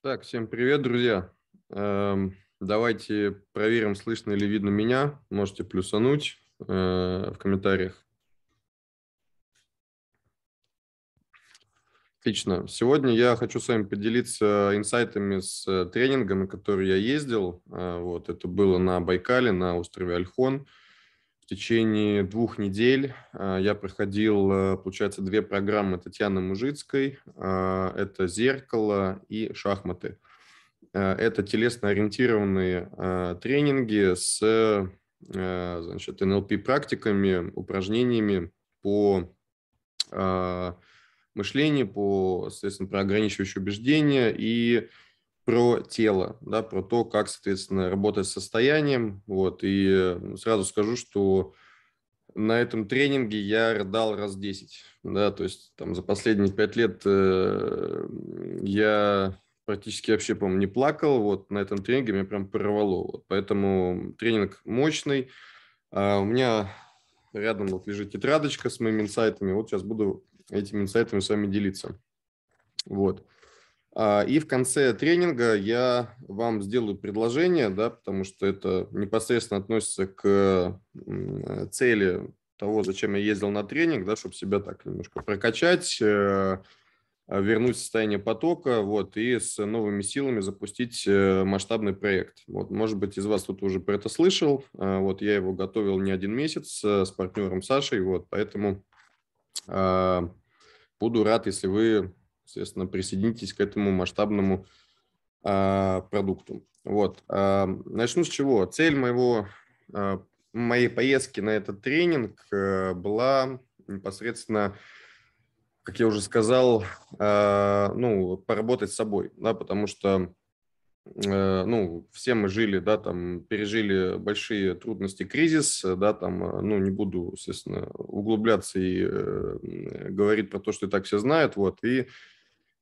Так, всем привет, друзья. Эм, давайте проверим, слышно или видно меня. Можете плюсануть э, в комментариях. Отлично. Сегодня я хочу с вами поделиться инсайтами с э, на который я ездил. Э, вот, это было на Байкале, на острове Альхон. В течение двух недель а, я проходил, э, получается, две программы Татьяны Мужицкой. А, это «Зеркало» и «Шахматы». Э, это телесно-ориентированные а, тренинги с э, значит, НЛП-практиками, упражнениями по мышлению, по, соответственно, про ограничивающие убеждения и про тело, да, про то, как, соответственно, работать с состоянием. Вот, и ну, сразу скажу, что на этом тренинге я рыдал раз 10. Да, то есть там за последние 5 лет э, я практически вообще, по-моему, не плакал. Вот на этом тренинге меня прям порвало. Вот, поэтому тренинг мощный. А у меня рядом вот лежит тетрадочка с моими инсайтами. Вот сейчас буду этими инсайтами с вами делиться. Вот. А, и в конце тренинга я вам сделаю предложение, да, потому что это непосредственно относится к э, цели того, зачем я ездил на тренинг, да, чтобы себя так немножко прокачать, э, а вернуть в состояние потока, вот, и с новыми силами запустить э, масштабный проект. Вот, может быть, из вас кто-то уже про это слышал, а, вот, я его готовил не один месяц с партнером Сашей, вот, поэтому буду рад, если вы Соответственно, присоединитесь к этому масштабному э, продукту. Вот. Э, начну с чего. Цель моего, э, моей поездки на этот тренинг э, была непосредственно как я уже сказал, э, ну, поработать с собой, да, потому что, э, ну, все мы жили, да, там, пережили большие трудности, кризис, да, там, ну, не буду, естественно, углубляться и э, говорить про то, что и так все знают, вот, и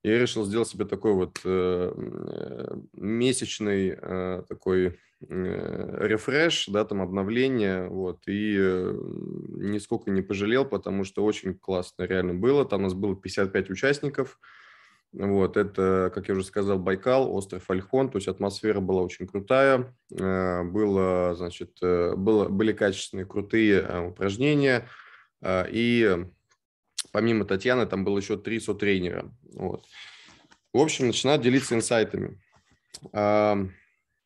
я решил сделать себе такой вот э, э, месячный э, такой рефреш, да, там обновление, вот, и нисколько не пожалел, потому что очень классно реально было, там у нас было 55 участников, вот, это, как я уже сказал, Байкал, остров Альхон, то есть атмосфера была очень крутая, было, значит, было, были качественные, крутые упражнения, и помимо Татьяны, там было еще три сотренера. Вот. В общем, начинают делиться инсайтами. А,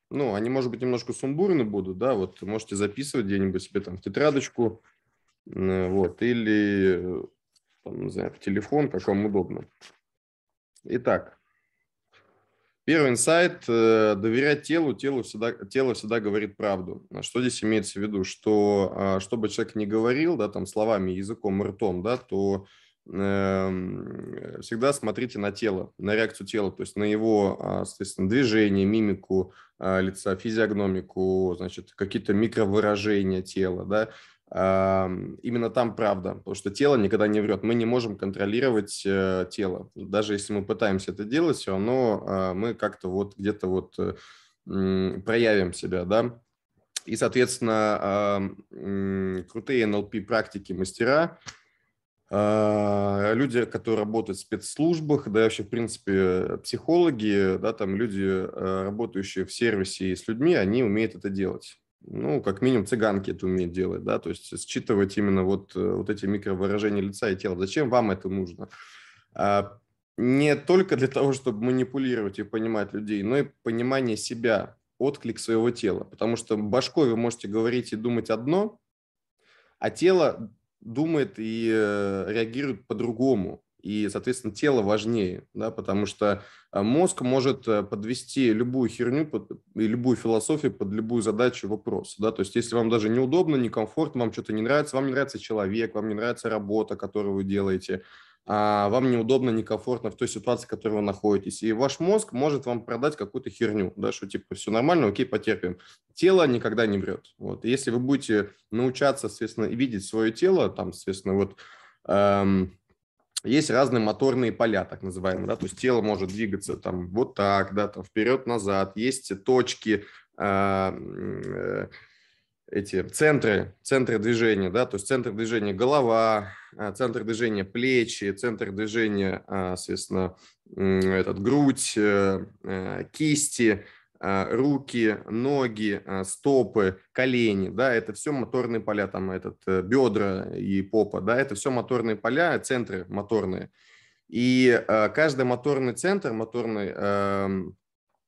ну, они, может быть, немножко сумбурны будут, да, вот можете записывать где-нибудь себе там в тетрадочку, вот, или, э, там, не знаю, в телефон, как вам удобно. Итак, Первый инсайт э, – доверять телу, телу всегда, тело всегда говорит правду. А что здесь имеется в виду? Что, а, чтобы человек не говорил, да, там, словами, языком, ртом, да, то эм, всегда смотрите на тело, на реакцию тела, то есть на его, а, соответственно, движение, мимику лица, физиогномику, значит, какие-то микровыражения тела, да, именно там правда, потому что тело никогда не врет. Мы не можем контролировать э, тело. Даже если мы пытаемся это делать, все равно а, мы как-то вот где-то вот э, проявим себя, да. И, соответственно, крутые НЛП практики мастера, а, люди, которые работают в спецслужбах, да, вообще, в принципе, психологи, да, там люди, а, работающие в сервисе и с людьми, они умеют это делать ну, как минимум, цыганки это умеют делать, да, то есть считывать именно вот, э, вот эти микровыражения лица и тела. Зачем вам это нужно? А, не только для того, чтобы манипулировать и понимать людей, но и понимание себя, отклик своего тела. Потому что башкой вы можете говорить и думать одно, а тело думает и э, реагирует по-другому и, соответственно, тело важнее, да, потому что э, мозг может э, подвести любую херню под, и любую философию под любую задачу вопрос, да, то есть если вам даже неудобно, некомфортно, вам что-то не нравится, вам не нравится человек, вам не нравится работа, которую вы делаете, а вам неудобно, некомфортно в той ситуации, в которой вы находитесь. И ваш мозг может вам продать какую-то херню, да, что типа все нормально, окей, потерпим. Тело никогда не врет. Вот. если вы будете научаться, соответственно, видеть свое тело, там, соответственно, вот эм, есть разные моторные поля, так называемые, да, то есть тело может двигаться там вот так, да, там вперед-назад, есть точки, а, э, эти центры, центры движения, да, то есть центр движения голова, а, центр движения плечи, центр движения, а, соответственно, этот грудь, э, э, кисти, а, руки, ноги, а, стопы, колени, да, это все моторные поля, там этот э, бедра и попа, да, это все моторные поля, центры моторные. И а, каждый моторный центр, моторный, эм,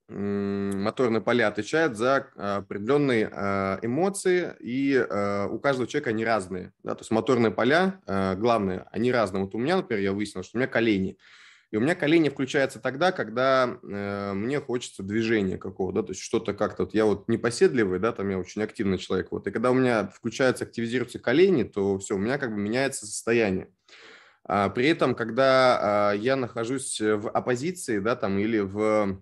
моторные поля отвечает за определенные эмоции, и у каждого человека они разные, да, то есть моторные поля, главные, они разные. Вот у меня, например, я выяснил, что у меня колени – и у меня колени включаются тогда, когда э, мне хочется движения какого-то, да, то есть что-то как-то, вот я вот непоседливый, да, там я очень активный человек, вот, и когда у меня включаются, активизируются колени, то все, у меня как бы меняется состояние. А, при этом, когда а, я нахожусь в оппозиции, да, там, или в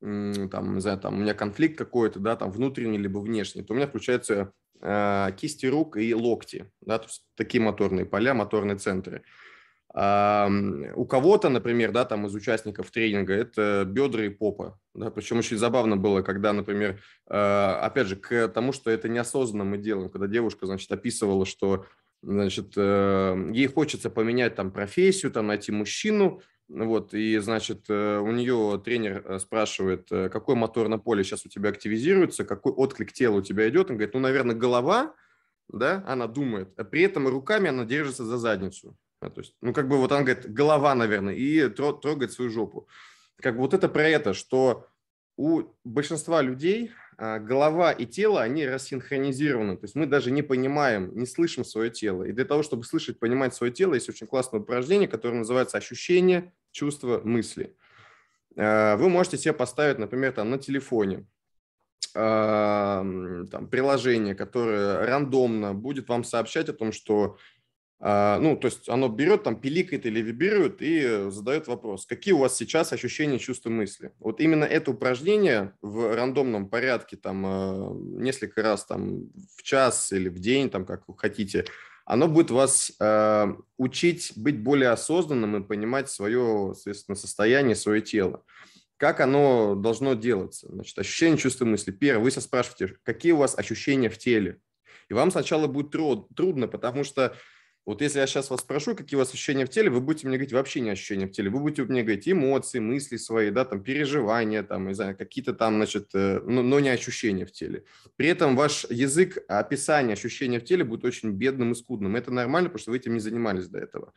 там, не знаю, там у меня конфликт какой-то, да, там внутренний либо внешний, то у меня включаются э, кисти рук и локти, да, то есть такие моторные поля, моторные центры. У кого-то, например, да, там из участников тренинга это бедра и попа. Да? Причем очень забавно было, когда, например, а, опять же, к тому, что это неосознанно мы делаем, когда девушка, значит, описывала, что значит, э, ей хочется поменять там профессию, там найти мужчину, вот, и, значит, э, у нее тренер э, спрашивает, какой мотор на поле сейчас у тебя активизируется, какой отклик тела у тебя идет. Он говорит, ну, наверное, голова, да, она думает, а при этом руками она держится за задницу. А, то есть, ну, как бы вот он говорит, голова, наверное, и трогает свою жопу. Как бы вот это про это, что у большинства людей а, голова и тело, они рассинхронизированы. То есть мы даже не понимаем, не слышим свое тело. И для того, чтобы слышать, понимать свое тело, есть очень классное упражнение, которое называется ощущение, чувство, мысли. А, вы можете себе поставить, например, там на телефоне там, приложение, которое рандомно будет вам сообщать о том, что а, ну, то есть оно берет, там, пиликает или вибрирует и э, задает вопрос, какие у вас сейчас ощущения, чувства, мысли. Вот именно это упражнение в рандомном порядке, там, а, несколько раз, там, в час или в день, там, как вы хотите, оно будет вас э, учить быть более осознанным и понимать свое, соответственно, состояние, свое тело. Как оно должно делаться? Значит, ощущения, чувства, мысли. Первое, вы себя спрашиваете, какие у вас ощущения в теле? И вам сначала будет труд, трудно, потому что вот если я сейчас вас спрошу, какие у вас ощущения в теле, вы будете мне говорить вообще не ощущения в теле, вы будете мне говорить эмоции, мысли свои, да, там, переживания, там, не знаю, какие-то там, значит, э, но, но не ощущения в теле. При этом ваш язык описания ощущения в теле будет очень бедным и скудным. Это нормально, потому что вы этим не занимались до этого.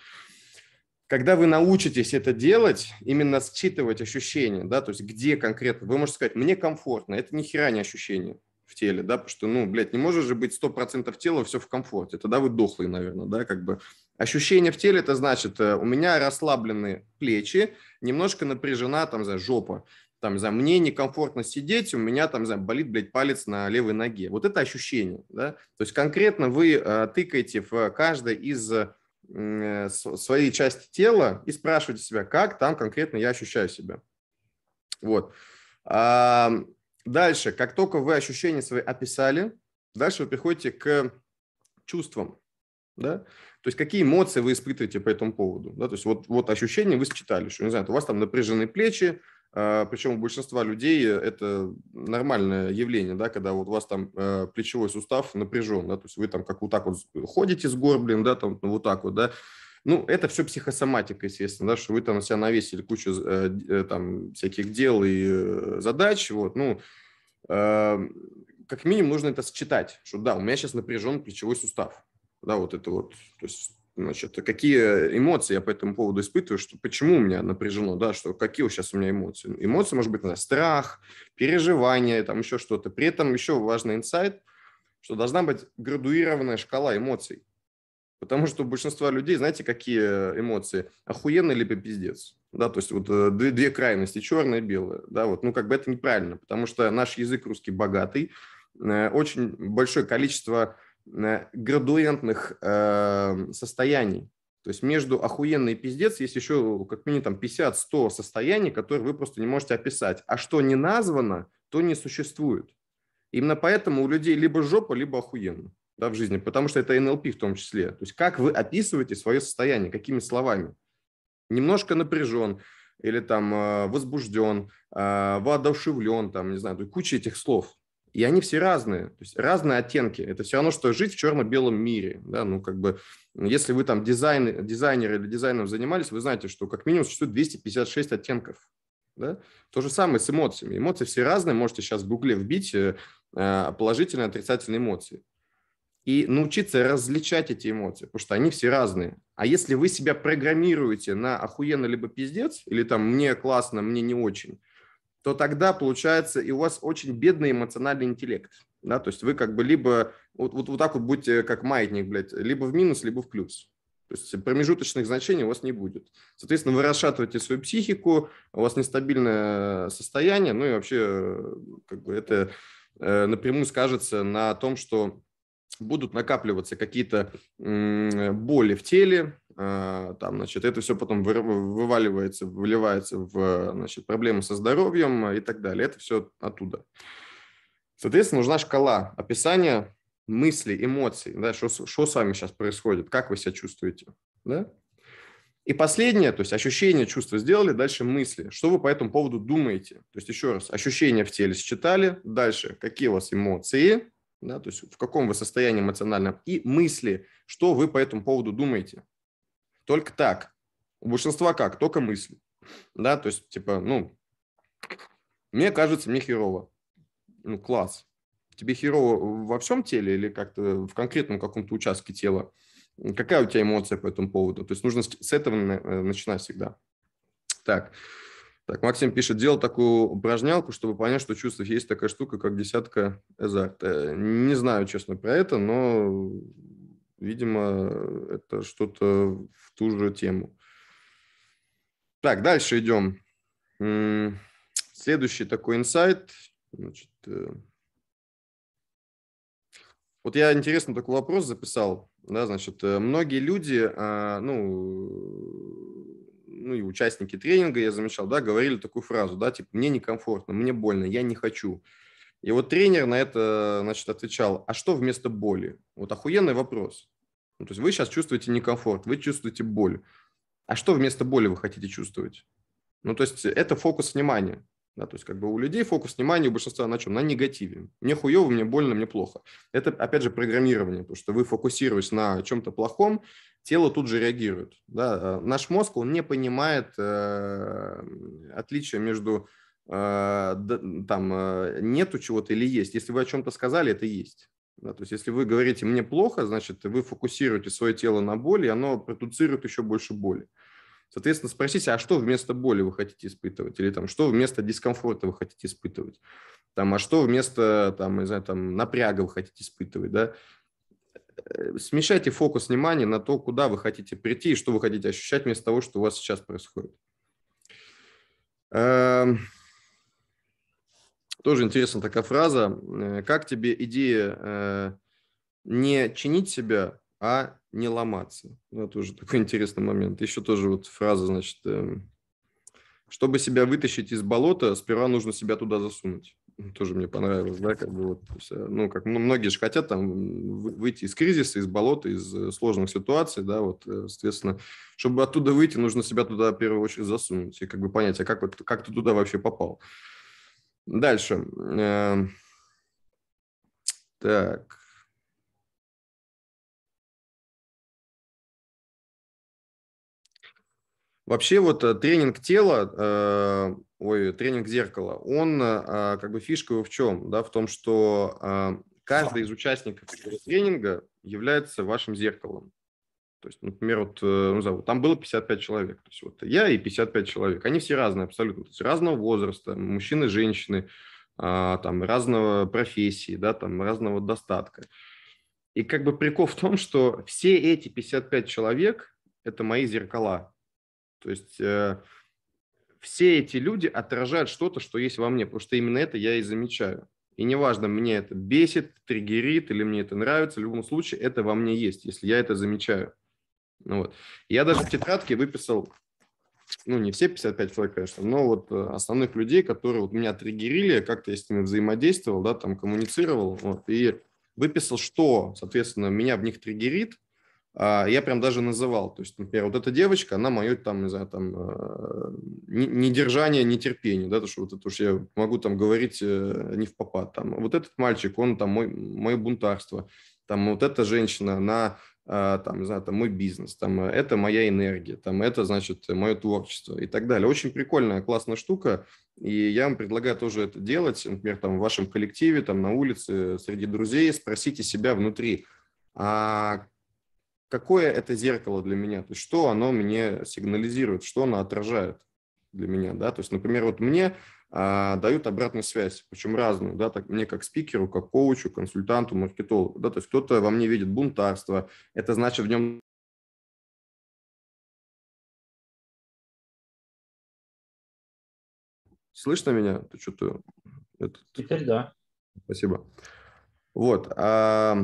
Когда вы научитесь это делать, именно считывать ощущения, да, то есть где конкретно, вы можете сказать, мне комфортно, это ни хера не ощущение в теле, да, потому что, ну, блядь, не может же быть 100% тела все в комфорте, тогда вы дохлые, наверное, да, как бы. Ощущение в теле, это значит, э, у меня расслаблены плечи, немножко напряжена, там, за жопа, там, за мне некомфортно сидеть, у меня там, за болит, блядь, палец на левой ноге. Вот это ощущение, да, то есть конкретно вы э, тыкаете в каждой из э, своей части тела и спрашиваете себя, как там конкретно я ощущаю себя. Вот. Дальше, как только вы ощущения свои описали, дальше вы приходите к чувствам. Да? То есть какие эмоции вы испытываете по этому поводу? Да? То есть вот, вот ощущения вы считали, что, не знаю, у вас там напряжены плечи, а, причем у большинства людей это нормальное явление, да, когда вот у вас там э, плечевой сустав напряжен, да, то есть вы там как вот так вот ходите с сгорблен, да, там вот так вот, да, ну, это все психосоматика, естественно, да, что вы там на себя навесили кучу э, э, там всяких дел и э, задач, вот, ну, эм, как минимум нужно это считать, что да, у меня сейчас напряжен плечевой сустав, да, вот это вот, то есть значит, какие эмоции я по этому поводу испытываю, что почему у меня напряжено, да, что какие сейчас у меня эмоции. Эмоции, может быть, на страх, переживание, там еще что-то. При этом еще важный инсайт, что должна быть градуированная шкала эмоций. Потому что у большинства людей, знаете, какие э, эмоции? Охуенно либо пиздец? Да, то есть вот э, две, две крайности, черное и белое. Да, вот, ну, как бы это неправильно, потому что наш язык русский богатый, э, очень большое количество градуентных состояний. То есть между охуенно и пиздец есть еще как минимум там 50-100 состояний, которые вы просто не можете описать. А что не названо, то не существует. Именно поэтому у людей либо жопа, либо охуенно да, в жизни, потому что это НЛП в том числе. То есть как вы описываете свое состояние, какими словами? Немножко напряжен или там э, возбужден, э, воодушевлен, там, не знаю, куча этих слов. И они все разные, то есть разные оттенки. Это все равно, что жить в черно-белом мире. Да? Ну, как бы, если вы там дизайн, дизайнер или дизайном занимались, вы знаете, что как минимум существует 256 оттенков. Да? То же самое с эмоциями. Эмоции все разные, можете сейчас в гугле вбить э, положительные, отрицательные эмоции и научиться различать эти эмоции, потому что они все разные. А если вы себя программируете на охуенно либо пиздец, или там мне классно, мне не очень, то тогда получается и у вас очень бедный эмоциональный интеллект. Да? То есть вы как бы либо вот, вот, вот так вот будете как маятник, блядь, либо в минус, либо в плюс. То есть промежуточных значений у вас не будет. Соответственно, вы расшатываете свою психику, у вас нестабильное состояние, ну и вообще э, как бы это э, напрямую скажется на том, что будут накапливаться какие-то боли в теле, а, там, значит, это все потом вываливается, выливается в, значит, проблемы со здоровьем и так далее. Это все оттуда. Соответственно, нужна шкала описание мыслей, эмоций, да, что, что с вами сейчас происходит, как вы себя чувствуете, да? И последнее, то есть ощущение, чувства сделали, дальше мысли. Что вы по этому поводу думаете? То есть еще раз, ощущения в теле считали, дальше какие у вас эмоции, да, то есть в каком вы состоянии эмоциональном, и мысли, что вы по этому поводу думаете. Только так. У большинства как? Только мысли. Да, то есть, типа, ну, мне кажется, мне херово. Ну, класс. Тебе херово во всем теле или как-то в конкретном каком-то участке тела? Какая у тебя эмоция по этому поводу? То есть нужно с этого э, начинать всегда. Так. Так, Максим пишет, делал такую упражнялку, чтобы понять, что чувство есть такая штука, как десятка эзарта. Э, не знаю, честно, про это, но, видимо, это что-то в ту же тему. Так, дальше идем. Следующий такой инсайт. Значит, э, вот я интересно такой вопрос записал. Да, значит, э, многие люди, а, ну, ну и участники тренинга, я замечал, да, говорили такую фразу, да, типа, мне некомфортно, мне больно, я не хочу. И вот тренер на это, значит, отвечал, а что вместо боли? Вот охуенный вопрос. Ну, то есть вы сейчас чувствуете некомфорт, вы чувствуете боль. А что вместо боли вы хотите чувствовать? Ну, то есть это фокус внимания. Да, то есть как бы у людей фокус внимания у большинства на чем? На негативе. Мне хуево, мне больно, мне плохо. Это, опять же, программирование, потому что вы фокусируясь на чем-то плохом, тело тут же реагирует. Да? Э, наш мозг, он не понимает э, отличия между э, там э, нету чего-то или есть. Если вы о чем-то сказали, это есть. Да, то есть если вы говорите «мне плохо», значит, вы фокусируете свое тело на боли, и оно продуцирует еще больше боли. Э, Соответственно, спросите, а что вместо боли вы хотите испытывать? Или там, что вместо дискомфорта вы хотите испытывать? Там, а что вместо там, не знаю, там, напряга вы хотите испытывать? Да? Э, смещайте фокус внимания на то, куда вы хотите прийти и что вы хотите ощущать вместо того, что у вас сейчас происходит. Эм, тоже интересна такая фраза. Э, как тебе идея э, не чинить себя, а не ломаться. Ну, это уже такой интересный момент. Еще тоже вот фраза, значит, эм, чтобы себя вытащить из болота, сперва нужно себя туда засунуть. Ну, тоже мне понравилось, да, как бы вот, э, ну, как ну, многие же хотят там выйти из кризиса, из болота, из э, сложных ситуаций, да, вот, э, соответственно, чтобы оттуда выйти, нужно себя туда в первую очередь засунуть и как бы понять, а как, вот, как ты туда вообще попал. Дальше. Эм, так. Вообще вот э, тренинг тела, э, ой, тренинг зеркала, он э, как бы фишка его в чем? Да, в том, что э, каждый из участников тренинга является вашим зеркалом. То есть, например, вот, э, ну, знаю, там было 55 человек. То есть вот я и 55 человек. Они все разные абсолютно. То есть разного возраста, мужчины, женщины, э, там, разного профессии, да, там, разного достатка. И как бы прикол в том, что все эти 55 человек – это мои зеркала. То есть э, все эти люди отражают что-то, что есть во мне, потому что именно это я и замечаю. И неважно, мне это бесит, триггерит или мне это нравится, в любом случае это во мне есть, если я это замечаю. Ну, вот. Я даже в тетрадке выписал, ну не все 55 человек, конечно, но вот э, основных людей, которые вот меня триггерили, как-то я с ними взаимодействовал, да, там коммуницировал, вот, и выписал, что, соответственно, меня в них триггерит, а, я прям даже называл. То есть, например, вот эта девочка, она мое там, не знаю, там, а, недержание, нетерпение, да, то, что вот это уж я могу там говорить э, не в попад. Там, вот этот мальчик, он там мой, мое бунтарство, там вот эта женщина, она а, там, не знаю, там мой бизнес, там э, это моя энергия, там это, значит, мое творчество и так далее. Очень прикольная, классная штука, и я вам предлагаю тоже это делать, например, там в вашем коллективе, там на улице, среди друзей, спросите себя внутри, а какое это зеркало для меня, то есть что оно мне сигнализирует, что оно отражает для меня, да, то есть, например, вот мне а, дают обратную связь, причем разную, да, так мне как спикеру, как коучу, консультанту, маркетологу, да, то есть кто-то во мне видит бунтарство, это значит в нем Слышно меня? Ты что-то... Это... Теперь да. Спасибо. Вот. А...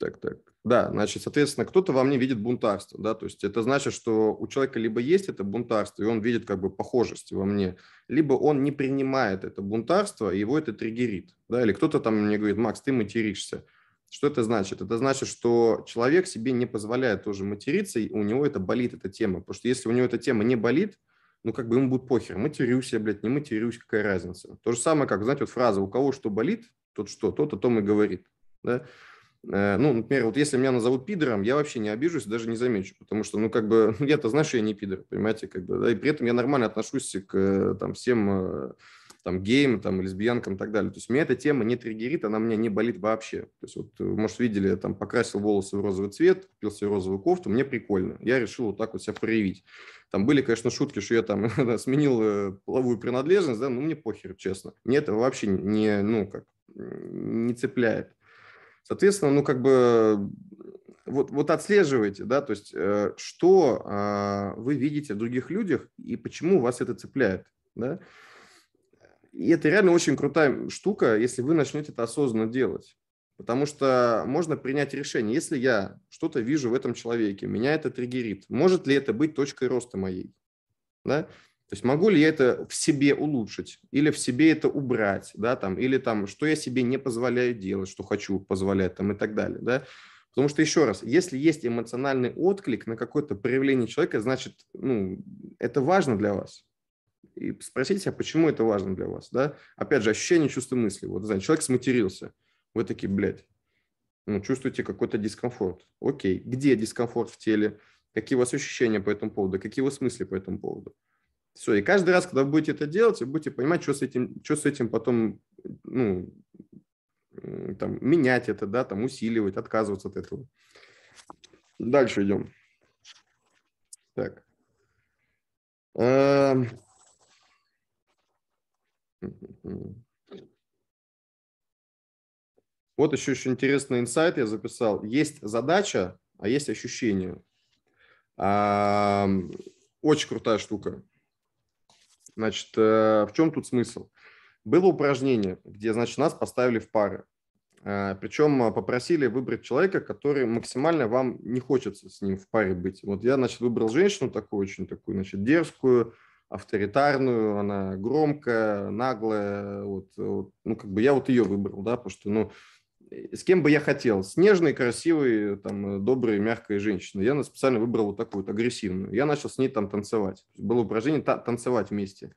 Так, так. Да, значит, соответственно, кто-то во мне видит бунтарство, да, то есть это значит, что у человека либо есть это бунтарство, и он видит как бы похожесть во мне, либо он не принимает это бунтарство, и его это триггерит, да, или кто-то там мне говорит, Макс, ты материшься. Что это значит? Это значит, что человек себе не позволяет тоже материться, и у него это болит, эта тема, потому что если у него эта тема не болит, ну, как бы ему будет похер, матерюсь я, блядь, не матерюсь, какая разница. То же самое, как, знаете, вот фраза «у кого что болит, тот что, тот о том и говорит». Да? Э, ну, например, вот если меня назовут пидором, я вообще не обижусь, даже не замечу, потому что, ну, как бы, ну, я-то знаю, что я не пидор, понимаете, как бы, да, и при этом я нормально отношусь к, э, там, всем, э, там, геям, там, лесбиянкам и так далее. То есть меня эта тема не триггерит, она меня не болит вообще. То есть вот, может, видели, я там покрасил волосы в розовый цвет, купил себе розовую кофту, мне прикольно. Я решил вот так вот себя проявить. Там были, конечно, шутки, что я там сменил половую принадлежность, да, ну, мне похер, честно. Мне это вообще не, ну, как, не цепляет. Соответственно, ну как бы вот, вот отслеживайте, да, то есть э, что а, вы видите в других людях и почему вас это цепляет, да. И это реально очень крутая штука, если вы начнете это осознанно делать. Потому что можно принять решение, если я что-то вижу в этом человеке, меня это триггерит, может ли это быть точкой роста моей? Да? То есть могу ли я это в себе улучшить или в себе это убрать, да, там, или там, что я себе не позволяю делать, что хочу позволять там и так далее, да. Потому что, еще раз, если есть эмоциональный отклик на какое-то проявление человека, значит, ну, это важно для вас. И спросите себя, почему это важно для вас, да. Опять же, ощущение чувства мысли. Вот, знаете, человек сматерился. Вы такие, блядь, ну, чувствуете какой-то дискомфорт. Окей, где дискомфорт в теле? Какие у вас ощущения по этому поводу? Какие у вас мысли по этому поводу? Все, и каждый раз, когда вы будете это делать, вы будете понимать, что с этим, что с этим потом, ну, там, менять это, да, там, усиливать, отказываться от этого. Дальше идем. Так. Эм. Вот еще, еще интересный инсайт я записал. Есть задача, а есть ощущение. Очень крутая штука. Значит, э, в чем тут смысл? Было упражнение, где, значит, нас поставили в пары. Э, Причем э, попросили выбрать человека, который максимально вам не хочется с ним в паре быть. Вот я, значит, выбрал женщину такую очень такую, значит, дерзкую, авторитарную, она громкая, наглая. Вот, вот, ну, как бы я вот ее выбрал, да, потому что, ну, Э, с кем бы я хотел? С нежной, красивой, там, э, доброй, мягкой женщиной. Я специально выбрал вот такую вот агрессивную. Я начал с ней там танцевать. Было упражнение та- танцевать вместе.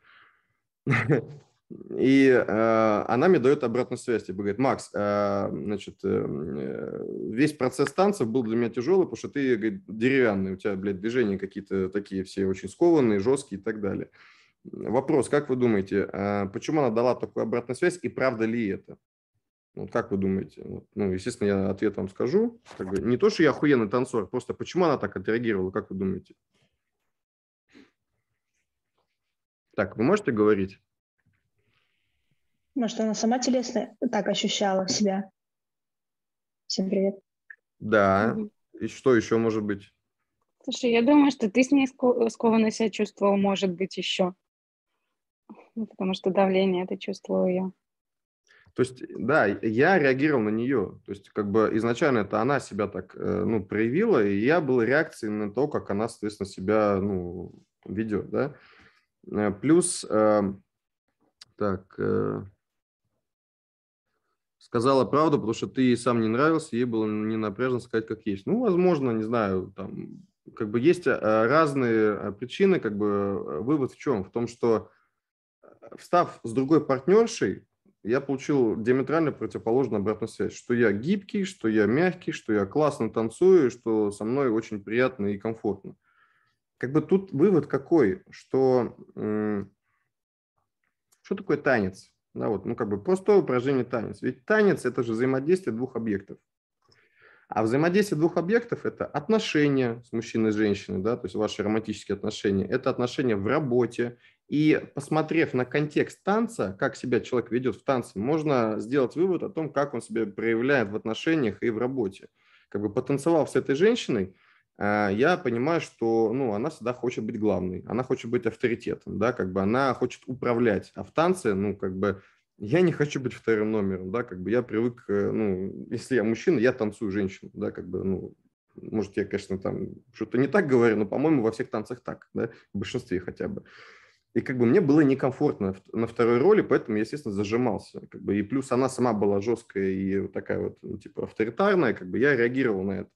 И э, она мне дает обратную связь. Типа говорит, Макс, а, значит, эм, весь процесс танцев был для меня тяжелый, потому что ты деревянный, у тебя, блядь, движения какие-то такие все очень скованные, жесткие и так далее. Вопрос, как вы думаете, а, почему она дала такую обратную связь и правда ли это? Вот как вы думаете? Вот. Ну, естественно, я ответ вам скажу. Как бы, не то, что я охуенный танцор, просто почему она так отреагировала, как вы думаете? Так, вы можете говорить? Может, она сама телесно так ощущала себя? Всем привет. Да. И что еще может быть? Слушай, я думаю, что ты с ней скованно себя чувствовал, может быть, еще. Ну, потому что давление это чувствовал я. То есть, да, я реагировал на нее. То есть, как бы изначально это она себя так, э, ну, проявила, и я был реакцией на то, как она, соответственно, себя, ну, ведет, да. Э, плюс, э, так, э, сказала правду, потому что ты ей сам не нравился, ей было не напряжно сказать, как есть. Ну, возможно, не знаю, там, как бы есть а, разные а, причины, как бы э, вывод в чем? В том, что встав с другой партнершей, я получил диаметрально противоположную обратную связь, что я гибкий, что я мягкий, что я классно танцую, что со мной очень приятно и комфортно. Как бы тут вывод какой, что что такое танец? Да, вот, ну, как бы простое упражнение танец. Ведь танец – это же взаимодействие двух объектов. А взаимодействие двух объектов – это отношения с мужчиной и женщиной, да, то есть ваши романтические отношения. Это отношения в работе, и посмотрев на контекст танца, как себя человек ведет в танце, можно сделать вывод о том, как он себя проявляет в отношениях и в работе. Как бы потанцевал с этой женщиной, а, я понимаю, что ну, она всегда хочет быть главной, она хочет быть авторитетом, да, как бы она хочет управлять. А в танце, ну, как бы я не хочу быть вторым номером, да, как бы я привык, э, ну, если я мужчина, я танцую женщину, да, как бы, ну, может, я, конечно, там что-то не так говорю, но, по-моему, во всех танцах так, да, в большинстве хотя бы. И как бы мне было некомфортно на второй роли, поэтому я, естественно, зажимался. Как бы, и плюс она сама была жесткая и вот такая вот, ну, типа, авторитарная, как бы я реагировал на это.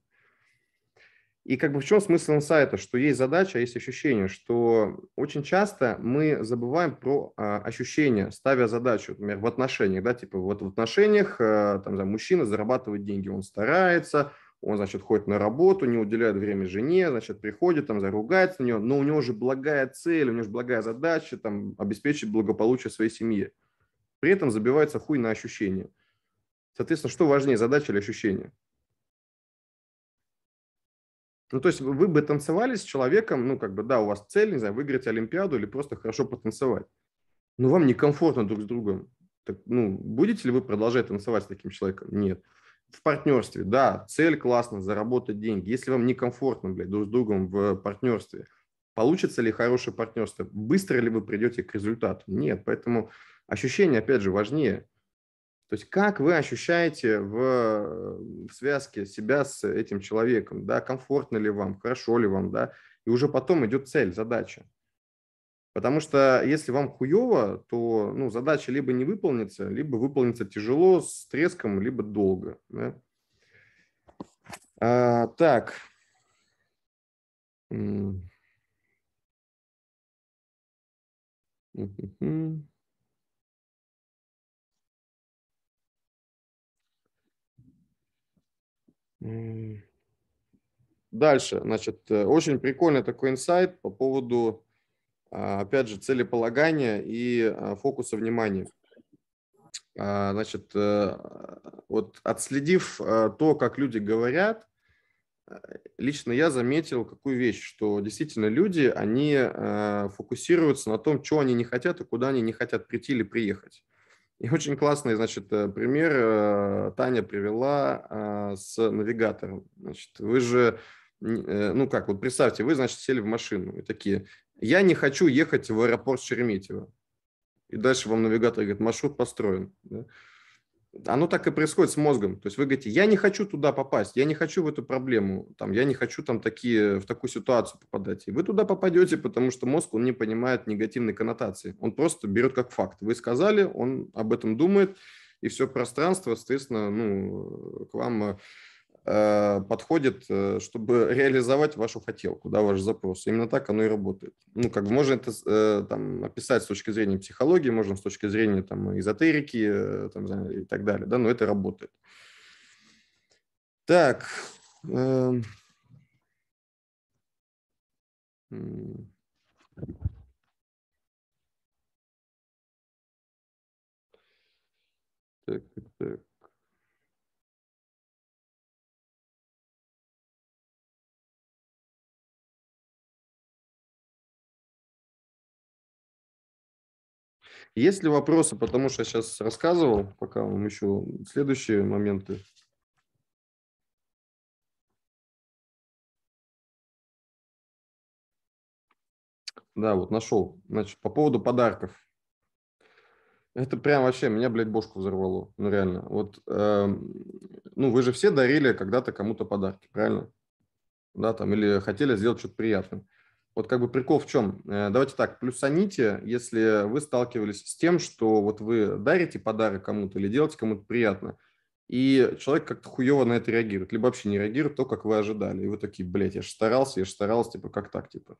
И как бы в чем смысл инсайта, что есть задача, а есть ощущение, что очень часто мы забываем про а, ощущения, ставя задачу, например, в отношениях, да, типа вот в отношениях, а, там, да, мужчина зарабатывает деньги, он старается, он, значит, ходит на работу, не уделяет время жене, значит, приходит, там, заругается на нее, но у него же благая цель, у него же благая задача, там, обеспечить благополучие своей семьи, При этом забивается хуй на ощущения. Соответственно, что важнее, задача или ощущение? Ну, то есть вы бы танцевали с человеком, ну, как бы, да, у вас цель, не знаю, выиграть Олимпиаду или просто хорошо потанцевать. Но вам некомфортно друг с другом. Так, ну, будете ли вы продолжать танцевать с таким человеком? Нет в партнерстве, да, цель классно, заработать деньги. Если вам некомфортно, блядь, друг с другом в партнерстве, получится ли хорошее партнерство? Быстро ли вы придете к результату? Нет, поэтому ощущение, опять же, важнее. То есть как вы ощущаете в, в связке себя с этим человеком, да, комфортно ли вам, хорошо ли вам, да, и уже потом идет цель, задача. Потому что если вам хуево, то ну, задача либо не выполнится, либо выполнится тяжело, с треском, либо долго. Да? А, так. Дальше, значит, э, очень прикольный такой инсайт по поводу а, опять же, целеполагания и а, фокуса внимания. А, значит, э, вот отследив э, то, как люди говорят, лично я заметил какую вещь, что действительно люди, они э, фокусируются на том, что они не хотят и куда они не хотят прийти или приехать. И очень классный, значит, пример Таня привела с навигатором. Значит, вы же ну как, вот представьте, вы, значит, сели в машину и такие, я не хочу ехать в аэропорт Шереметьево. И дальше вам навигатор говорит, маршрут построен. Да? Оно так и происходит с мозгом. То есть вы говорите, я не хочу туда попасть, я не хочу в эту проблему, там, я не хочу там, такие, в такую ситуацию попадать. И вы туда попадете, потому что мозг он не понимает негативной коннотации. Он просто берет как факт. Вы сказали, он об этом думает, и все пространство, соответственно, ну, к вам Э, подходит, э, чтобы реализовать вашу хотелку, да, ваш запрос. Именно так оно и работает. Ну, как бы можно это э, там, описать с точки зрения психологии, можно с точки зрения там, эзотерики там, и так далее, да, но это работает. Так. Эм. Так, так, так. Есть ли вопросы, потому что я сейчас рассказывал, пока вам еще следующие моменты. Да, вот нашел. Значит, по поводу подарков. Это прям вообще, меня, блядь, бошку взорвало. Ну, реально. Вот, э, ну, вы же все дарили когда-то кому-то подарки, правильно? Да, там, или хотели сделать что-то приятное. Вот как бы прикол в чем? Э, давайте так, плюсаните, если вы сталкивались с тем, что вот вы дарите подарок кому-то или делаете кому-то приятно, и человек как-то хуево на это реагирует, либо вообще не реагирует то, как вы ожидали. И вы такие, блядь, я же старался, я же старался, типа, как так, типа.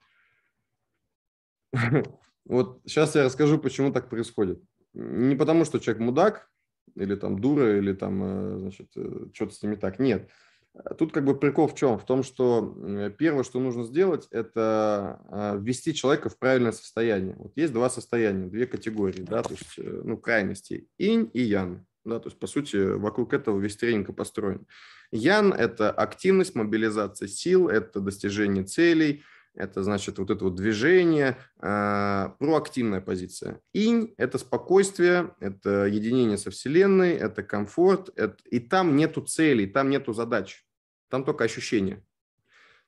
Вот сейчас я расскажу, почему так происходит. Не потому, что человек мудак, или там дура, или там, э, значит, э, что-то с ними так. Нет. Э, тут как бы прикол в чем? В том, что первое, что нужно сделать, это а, ввести человека в правильное состояние. Вот есть два состояния, две категории, да, то есть, э, ну, крайности, инь и ян. Да, то есть, по сути, вокруг этого весь тренинг построен. Ян – это активность, мобилизация сил, это достижение целей, это, значит, вот это вот движение, э, проактивная позиция. Инь – это спокойствие, это единение со Вселенной, это комфорт, это, и там нету целей, там нету задач. Там только ощущение.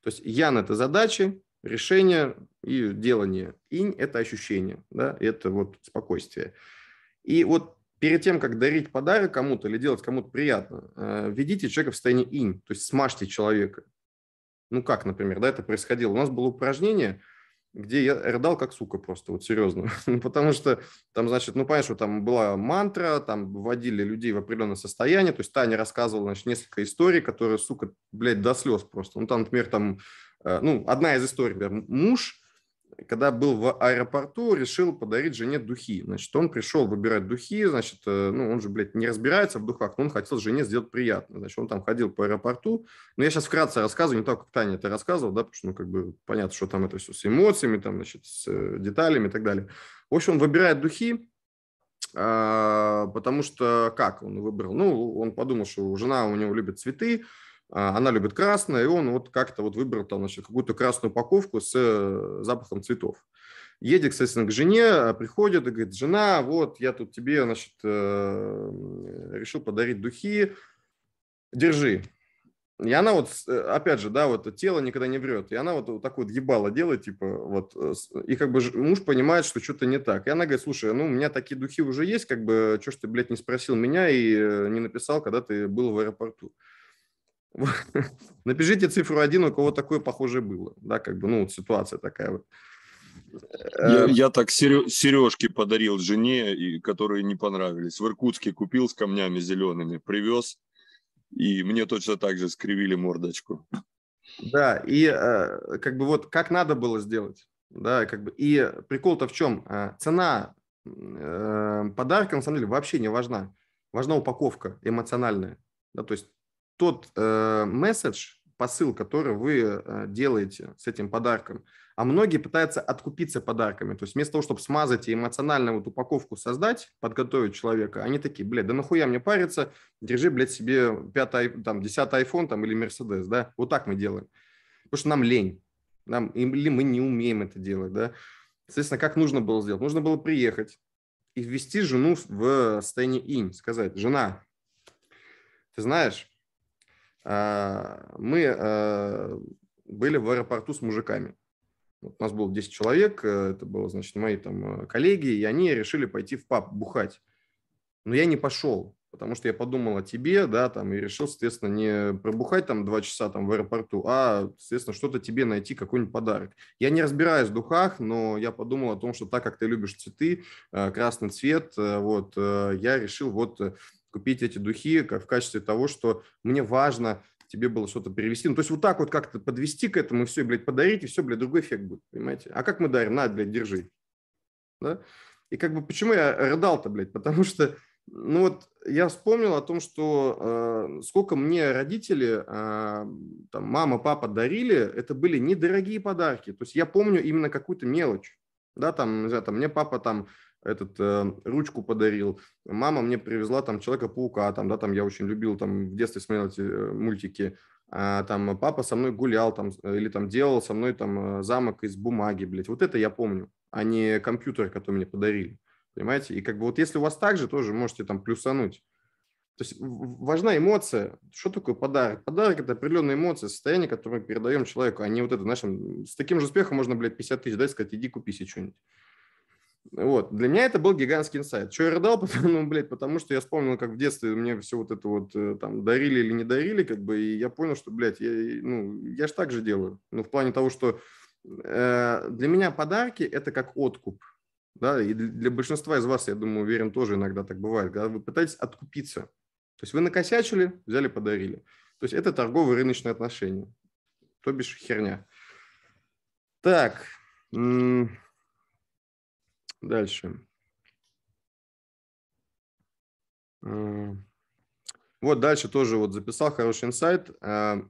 То есть ян – это задачи, решение и делание. Инь – это ощущение, да, это вот спокойствие. И вот перед тем, как дарить подарок кому-то или делать кому-то приятно, э, введите человека в состояние инь, то есть смажьте человека. Ну как, например, да, это происходило. У нас было упражнение – где я рыдал как сука просто, вот серьезно. Ну, потому что там, значит, ну, понимаешь, вот там была мантра, там вводили людей в определенное состояние, то есть Таня рассказывала, значит, несколько историй, которые, сука, блядь, до слез просто. Ну, там, например, там, э, ну, одна из историй, например, муж когда был в аэропорту, решил подарить жене духи. Значит, он пришел выбирать духи, значит, э, ну, он же, блядь, не разбирается в духах, но он хотел жене сделать приятно. Значит, он там ходил по аэропорту. Но ну, я сейчас вкратце рассказываю, не так, как Таня это рассказывал, да, потому что, ну, как бы, понятно, что там это все с эмоциями, там, значит, с э, деталями и так далее. В общем, он выбирает духи, а, потому что как он выбрал? Ну, он подумал, что жена у него любит цветы, а, она любит красное, и он вот как-то вот выбрал там значит, какую-то красную упаковку с э, запахом цветов. Едет, соответственно, к жене, а приходит и говорит, жена, вот я тут тебе, значит, э, решил подарить духи, держи. И она вот, э, опять же, да, вот тело никогда не врет. И она вот, вот так вот ебало делает, типа, вот. И как бы муж понимает, что что-то не так. И она говорит, слушай, ну, у меня такие духи уже есть, как бы, что ж ты, блядь, не спросил меня и не написал, когда ты был в аэропорту. Напишите цифру 1, у кого такое похожее было. Да, как бы, ну, вот ситуация такая вот. Я, э, я так сережки подарил жене, и, которые не понравились. В Иркутске купил с камнями зелеными, привез, и мне точно так же скривили мордочку. Да, и э, как бы вот как надо было сделать. Да, как бы. И прикол-то в чем? Э, цена подарка, на самом деле, вообще не важна. Важна упаковка эмоциональная. Да, то есть тот э, месседж, посыл, который вы э, делаете с этим подарком. А многие пытаются откупиться подарками. То есть вместо того, чтобы смазать и эмоционально вот упаковку создать, подготовить человека, они такие, блядь, да нахуя мне париться, держи, блядь, себе 5, там, 10 iPhone там, или Mercedes, да? Вот так мы делаем. Потому что нам лень. Нам, или мы не умеем это делать, да? Соответственно, как нужно было сделать? Нужно было приехать и ввести жену в э, состояние инь, сказать, жена, ты знаешь, а, мы а, были в аэропорту с мужиками. у нас было 10 человек, э, это было, значит, мои там э, коллеги, и они решили пойти в паб бухать. Но я не пошел, потому что я подумал о тебе, да, там, и решил, соответственно, не пробухать там два часа там в аэропорту, а, соответственно, что-то тебе найти, какой-нибудь подарок. Я не разбираюсь в духах, но я подумал о том, что так как ты любишь цветы, э, красный цвет, вот, я решил вот купить эти духи как в качестве того, что мне важно тебе было что-то перевести, Ну, то есть вот так вот как-то подвести к этому, и все, блядь, подарить, и все, блядь, другой эффект будет, понимаете? А как мы дарим? На, блядь, держи. Да? И как бы почему я рыдал-то, блядь? Потому что, ну вот, я вспомнил о том, что э, сколько мне родители, э, там, мама, папа дарили, это были недорогие подарки. То есть я помню именно какую-то мелочь. Да, там, не знаю, там, мне папа там этот э, ручку подарил, мама мне привезла там Человека-паука, там, да, там я очень любил, там в детстве смотрел эти э, мультики, а, там э, папа со мной гулял, там, или там делал со мной там э, замок из бумаги, блядь, вот это я помню, а не компьютер, который мне подарили, понимаете, и как бы вот если у вас так же, тоже можете там плюсануть. То есть важна эмоция. Что такое подарок? Подарок – это определенная эмоция, состояние, которое мы передаем человеку, а не вот это, знаешь, с таким же успехом можно, блядь, 50 тысяч дать, сказать, иди купи себе что-нибудь. Вот. Для меня это был гигантский инсайт. Что я рыдал? Ну, блядь, потому что я вспомнил, как в детстве мне все вот это вот э, там дарили или не дарили, как бы, и я понял, что, блядь, я, ну, я же так же делаю. Ну, в плане того, что э, для меня подарки – это как откуп. Да, и для большинства из вас, я думаю, уверен, тоже иногда так бывает, когда вы пытаетесь откупиться. То есть вы накосячили, взяли, подарили. То есть это торговые рыночные отношения. То бишь херня. Так. Дальше. Э, вот дальше тоже вот записал хороший инсайт. Э,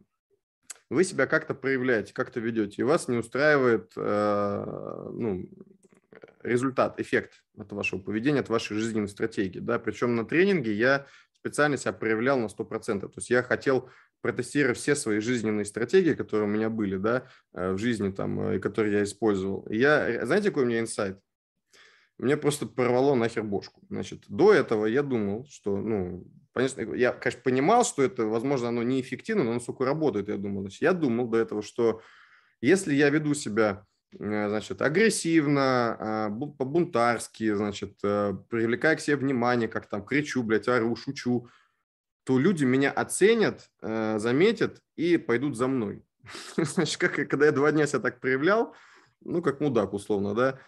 вы себя как-то проявляете, как-то ведете, и вас не устраивает э, ну, результат, эффект от вашего поведения, от вашей жизненной стратегии. Да? Причем на тренинге я специально себя проявлял на 100%. То есть я хотел протестировать все свои жизненные стратегии, которые у меня были да, в жизни там, и которые я использовал. И я, знаете, какой у меня инсайт? мне просто порвало нахер бошку. Значит, до этого я думал, что, ну, понятно, я, конечно, понимал, что это, возможно, оно неэффективно, но оно, сука, работает, я думал. Значит, я думал до этого, что если я веду себя, э, значит, агрессивно, а, по-бунтарски, значит, э, привлекая к себе внимание, как там кричу, блядь, ору, шучу, то люди меня оценят, э, заметят и пойдут за мной. Значит, как, когда я два дня себя так проявлял, ну, как мудак, условно, да,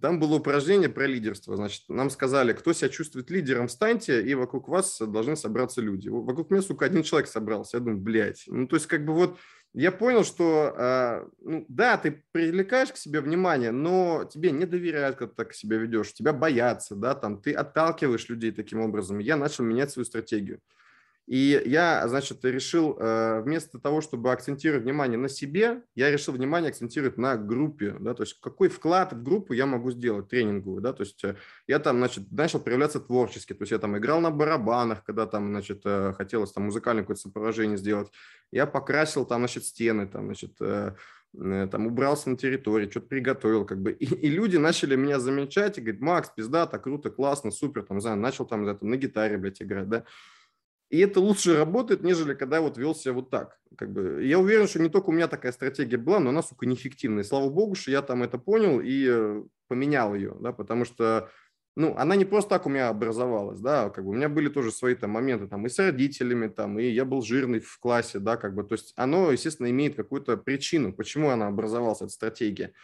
там было упражнение про лидерство. Значит, нам сказали, кто себя чувствует лидером, станьте, и вокруг вас должны собраться люди. Вокруг меня, сука, один человек собрался. Я думаю, блядь. Ну, то есть, как бы вот я понял, что э, ну, да, ты привлекаешь к себе внимание, но тебе не доверяют, когда так себя ведешь, тебя боятся, да, там ты отталкиваешь людей таким образом. Я начал менять свою стратегию. И я, значит, решил э, вместо того, чтобы акцентировать внимание на себе, я решил внимание акцентировать на группе, да, то есть какой вклад в группу я могу сделать тренинговую, да, то есть э, я там, значит, начал проявляться творчески, то есть я там играл на барабанах, когда там, значит, э, хотелось там музыкальное какое-то сопровождение сделать, я покрасил там, значит, стены, там, значит, там убрался на территории, что-то приготовил, как бы. И, и люди начали меня замечать и говорить, Макс, пизда, так круто, классно, супер, там, не знаю, начал там, это на гитаре, блядь, играть, да. И это лучше работает, нежели когда вот велся вот так. Как бы. Я уверен, что не только у меня такая стратегия была, но она, сука, неэффективная. И слава богу, что я там это понял и э, поменял ее, да, потому что ну, она не просто так у меня образовалась, да, а как бы у меня были тоже свои там моменты там и с родителями там, и я был жирный в классе, да, как бы, то есть оно, естественно, имеет какую-то причину, почему она образовалась, эта стратегия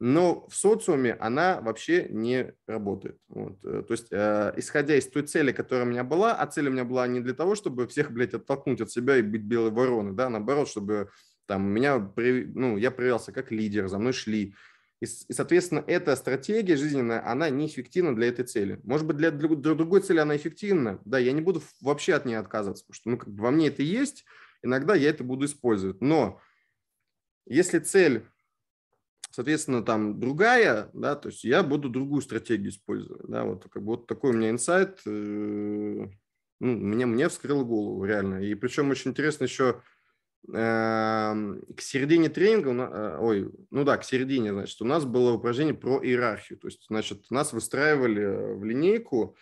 но в социуме она вообще не работает. Вот. Э, то есть, э, исходя из той цели, которая у меня была, а цель у меня была не для того, чтобы всех, блядь, оттолкнуть от себя и быть белой вороной, да, а наоборот, чтобы там меня, при, ну, я проявлялся как лидер, за мной шли. И, и, соответственно, эта стратегия жизненная, она неэффективна для этой цели. Может быть, для, для другой цели она эффективна, да, я не буду вообще от нее отказываться, потому что, ну, как бы во мне это есть, иногда я это буду использовать. Но если цель соответственно, там другая, да, то есть я буду другую стратегию использовать, да, вот, как бы, вот такой у меня инсайт, э, ну, мне, мне вскрыл голову реально, и причем очень интересно еще эм, к середине тренинга, э, ой, ну да, к середине, значит, у нас было упражнение про иерархию, то есть, значит, нас выстраивали в линейку,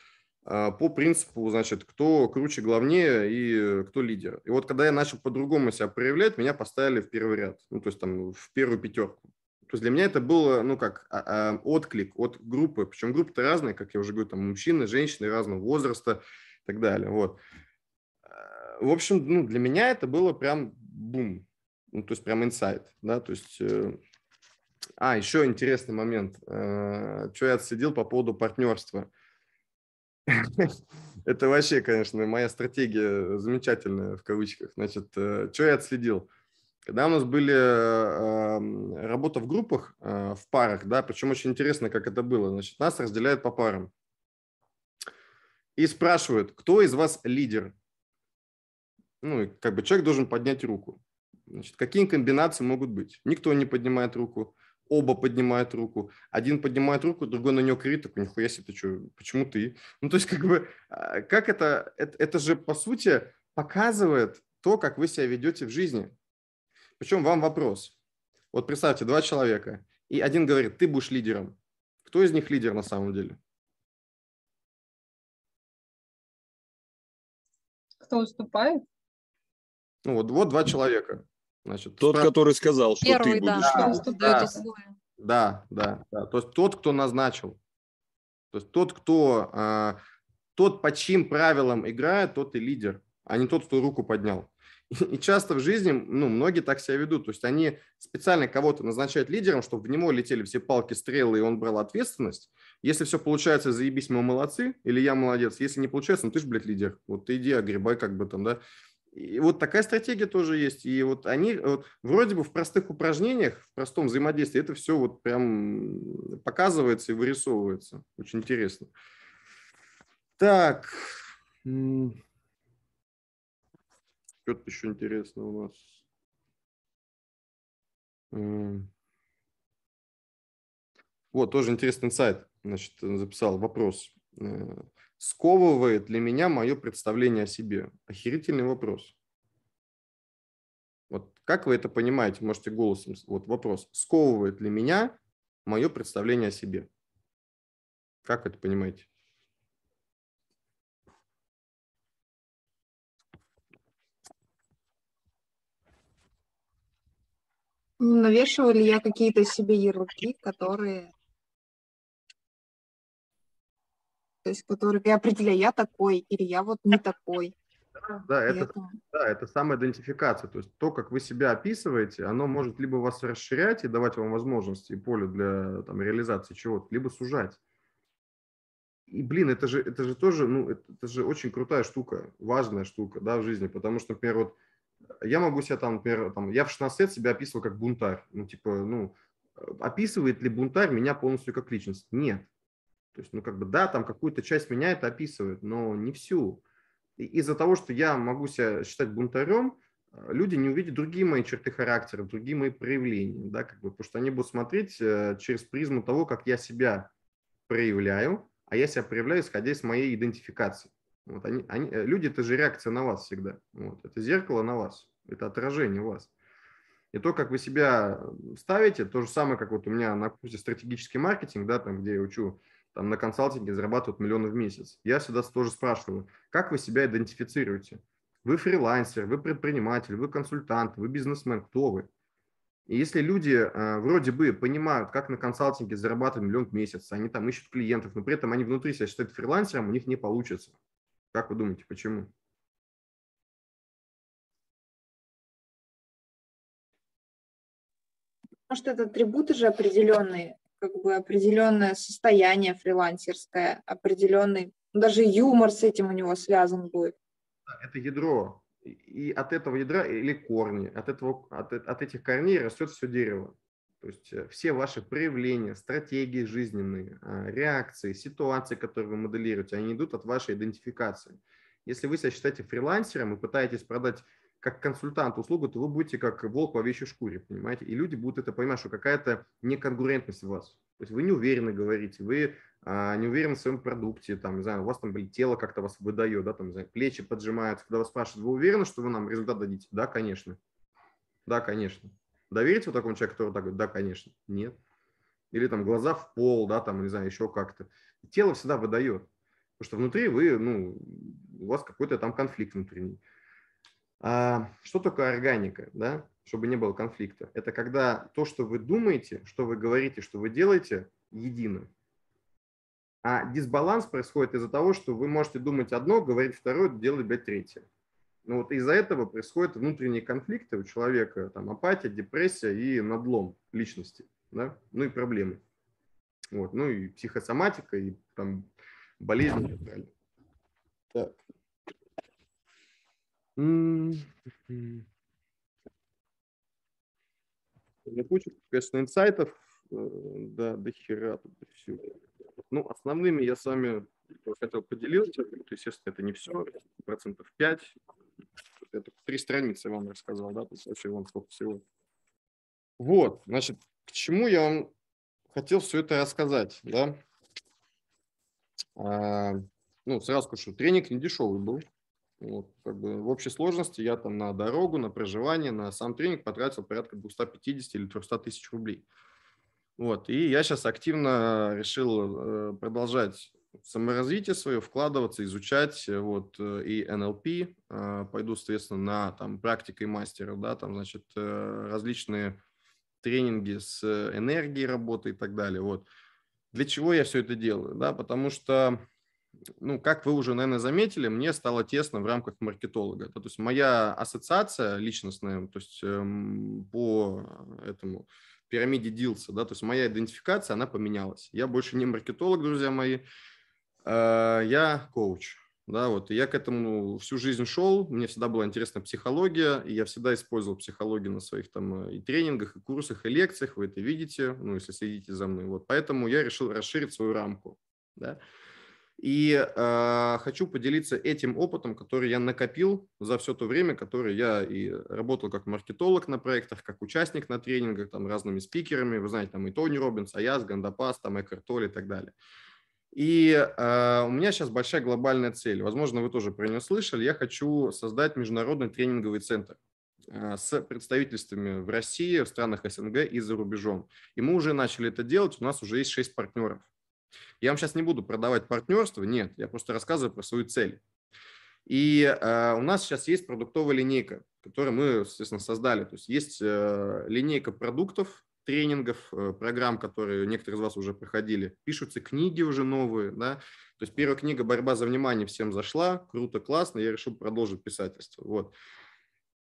э, по принципу, значит, кто круче, главнее и кто лидер. И вот когда я начал по-другому себя проявлять, меня поставили в первый ряд, ну, то есть там в первую пятерку есть для меня это было, ну, как а, а отклик от группы. Причем группы-то разные, как я уже говорю, там мужчины, женщины разного возраста и так далее. Вот. А, в общем, ну, для меня это было прям бум. Ну, то есть прям инсайт, да, то есть... Э... А, еще интересный момент. Э, что я отследил по поводу партнерства. Это вообще, конечно, моя стратегия замечательная в кавычках. Значит, э, что я отследил? Когда у нас были э, работа в группах, э, в парах, да, причем очень интересно, как это было. Значит, нас разделяют по парам. И спрашивают, кто из вас лидер? Ну, как бы человек должен поднять руку. Значит, какие комбинации могут быть? Никто не поднимает руку, оба поднимают руку. Один поднимает руку, другой на нее "У Нихуя себе, ты что, почему ты? Ну, то есть, как бы, а, как это, это, это же, по сути, показывает то, как вы себя ведете в жизни. Причем вам вопрос. Вот представьте, два человека, и один говорит, ты будешь лидером. Кто из них лидер на самом деле? Кто уступает? Ну вот, вот два человека. Значит, тот, прав... который сказал, что Первый, ты будешь. Да, лидером. да, да, да, да. То есть тот, кто назначил. То есть тот, кто, э, тот, по чьим правилам играет, тот и лидер, а не тот, кто руку поднял. И часто в жизни, ну, многие так себя ведут. То есть они специально кого-то назначают лидером, чтобы в него летели все палки, стрелы, и он брал ответственность. Если все получается, заебись, мы молодцы, или я молодец. Если не получается, ну ты же, блядь, лидер. Вот ты иди, огребай как бы там, да. И вот такая стратегия тоже есть. И вот они вот, вроде бы в простых упражнениях, в простом взаимодействии это все вот прям показывается и вырисовывается. Очень интересно. Так, что-то еще интересно у нас. Эм. Вот, тоже интересный сайт. Значит, записал вопрос. Э, сковывает ли меня мое представление о себе? Охерительный вопрос. Вот как вы это понимаете? Можете голосом. Вот вопрос. Сковывает ли меня мое представление о себе? Как это понимаете? Навешивали я какие-то себе ярлыки, которые... То есть, которые я определяю, я такой или я вот не такой. Да, это, это... да, это самоидентификация. То есть то, как вы себя описываете, оно может либо вас расширять и давать вам возможности и поле для там, реализации чего-то, либо сужать. И, блин, это же, это же тоже, ну, это, это же очень крутая штука, важная штука, да, в жизни, потому что, например, вот я могу себя там, например, там, я в 16 лет себя описывал как бунтарь. Ну, типа, ну, описывает ли бунтарь меня полностью как личность? Нет. То есть, ну, как бы, да, там какую-то часть меня это описывает, но не всю. Из-за того, что я могу себя считать бунтарем, э, люди не увидят другие мои черты характера, другие мои проявления, да, как бы, потому что они будут смотреть э, через призму того, как я себя проявляю, а я себя проявляю, исходя из моей идентификации. Вот они, они, э, люди – это же реакция на вас всегда. Вот, это зеркало на вас, это отражение вас. И то, как вы себя э, ставите, то же самое, как вот у меня на курсе стратегический маркетинг, да, там, где я учу там, на консалтинге зарабатывают миллионы в месяц. Я всегда тоже спрашиваю, как вы себя идентифицируете? Вы фрилансер, вы предприниматель, вы консультант, вы бизнесмен, кто вы? И если люди э, вроде бы понимают, как на консалтинге зарабатывать миллион в месяц, они там ищут клиентов, но при этом они внутри себя считают фрилансером, у них не получится. Как вы думаете, почему? Потому что это атрибуты же определенные, как бы определенное состояние фрилансерское, определенный, ну, даже юмор с этим у него связан будет. Это ядро, и от этого ядра или корни, от, этого, от, от этих корней растет все дерево. То есть э, все ваши проявления, стратегии жизненные, а, реакции, ситуации, которые вы моделируете, они идут от вашей идентификации. Если вы себя считаете фрилансером и пытаетесь продать как консультант услугу, то вы будете как волк по вещей шкуре, понимаете? И люди будут это понимать, что какая-то неконкурентность в вас. То есть вы не уверенно говорите, вы а, не уверены в своем продукте, там, не знаю, у вас там блин, тело как-то вас выдает, да, там, не знаю, плечи поджимаются, когда вас спрашивают, вы уверены, что вы нам результат дадите? Да, конечно. Да, конечно. Довериться вот такому человеку, который так говорит, да, конечно, нет. Или там глаза в пол, да, там, не знаю, еще как-то. Тело всегда выдает. Потому что внутри вы, ну, у вас какой-то там конфликт внутренний. А что такое органика, да, чтобы не было конфликта? Это когда то, что вы думаете, что вы говорите, что вы делаете, едино. А дисбаланс происходит из-за того, что вы можете думать одно, говорить второе, делать, блядь, третье. Но ну, вот из-за этого происходят внутренние конфликты у человека, там апатия, депрессия и надлом личности, да? ну и проблемы. Вот, ну и психосоматика, и там болезни и так далее. Так. Хм. Не куча, конечно, инсайтов, э, да, до хера тут все. Ну, основными я с вами хотел поделиться, то, естественно, это не все, процентов 5, я только три страницы вам рассказал, да, то есть вообще вам сколько всего. Вот, значит, к чему я вам хотел все это рассказать, да. А, ну, сразу скажу, тренинг не дешевый был. Вот, как бы в общей сложности я там на дорогу, на проживание, на сам тренинг потратил порядка 250 или 300 тысяч рублей. Вот, и я сейчас активно решил э, продолжать саморазвитие свое, вкладываться, изучать э, вот э, и NLP, а, пойду, соответственно, на там практикой мастера, да, там, значит, э, различные тренинги с энергией работы и так далее, вот. Для чего я все это делаю, да, потому что, ну, как вы уже, наверное, заметили, мне стало тесно в рамках маркетолога, да, то есть моя ассоциация личностная, то есть эм, по этому, пирамиде Дилса, да, то есть моя идентификация, она поменялась. Я больше не маркетолог, друзья мои, Э, я коуч. Да, вот и я к этому всю жизнь шел, мне всегда была интересна психология, и я всегда использовал психологию на своих там э, и тренингах, и курсах, и лекциях, вы это видите, ну, если следите за мной. Вот, поэтому я решил расширить свою рамку, да. И э, хочу поделиться этим опытом, который я накопил за все то время, которое я и работал как маркетолог на проектах, как участник на тренингах, там разными спикерами, вы знаете, там и Тони Робинс, Аяс, Гандапас, там Экартоль и так далее. И э, у меня сейчас большая глобальная цель. Возможно, вы тоже про нее слышали. Я хочу создать международный тренинговый центр э, с представительствами в России, в странах СНГ и за рубежом. И мы уже начали это делать. У нас уже есть шесть партнеров. Я вам сейчас не буду продавать партнерство, нет, я просто рассказываю про свою цель. И э, у нас сейчас есть продуктовая линейка, которую мы, естественно, создали. То есть есть э, линейка продуктов, тренингов, э, программ, которые некоторые из вас уже проходили. Пишутся книги уже новые, да. То есть первая книга «Борьба за внимание» всем зашла, круто, классно, я решил продолжить писательство, вот.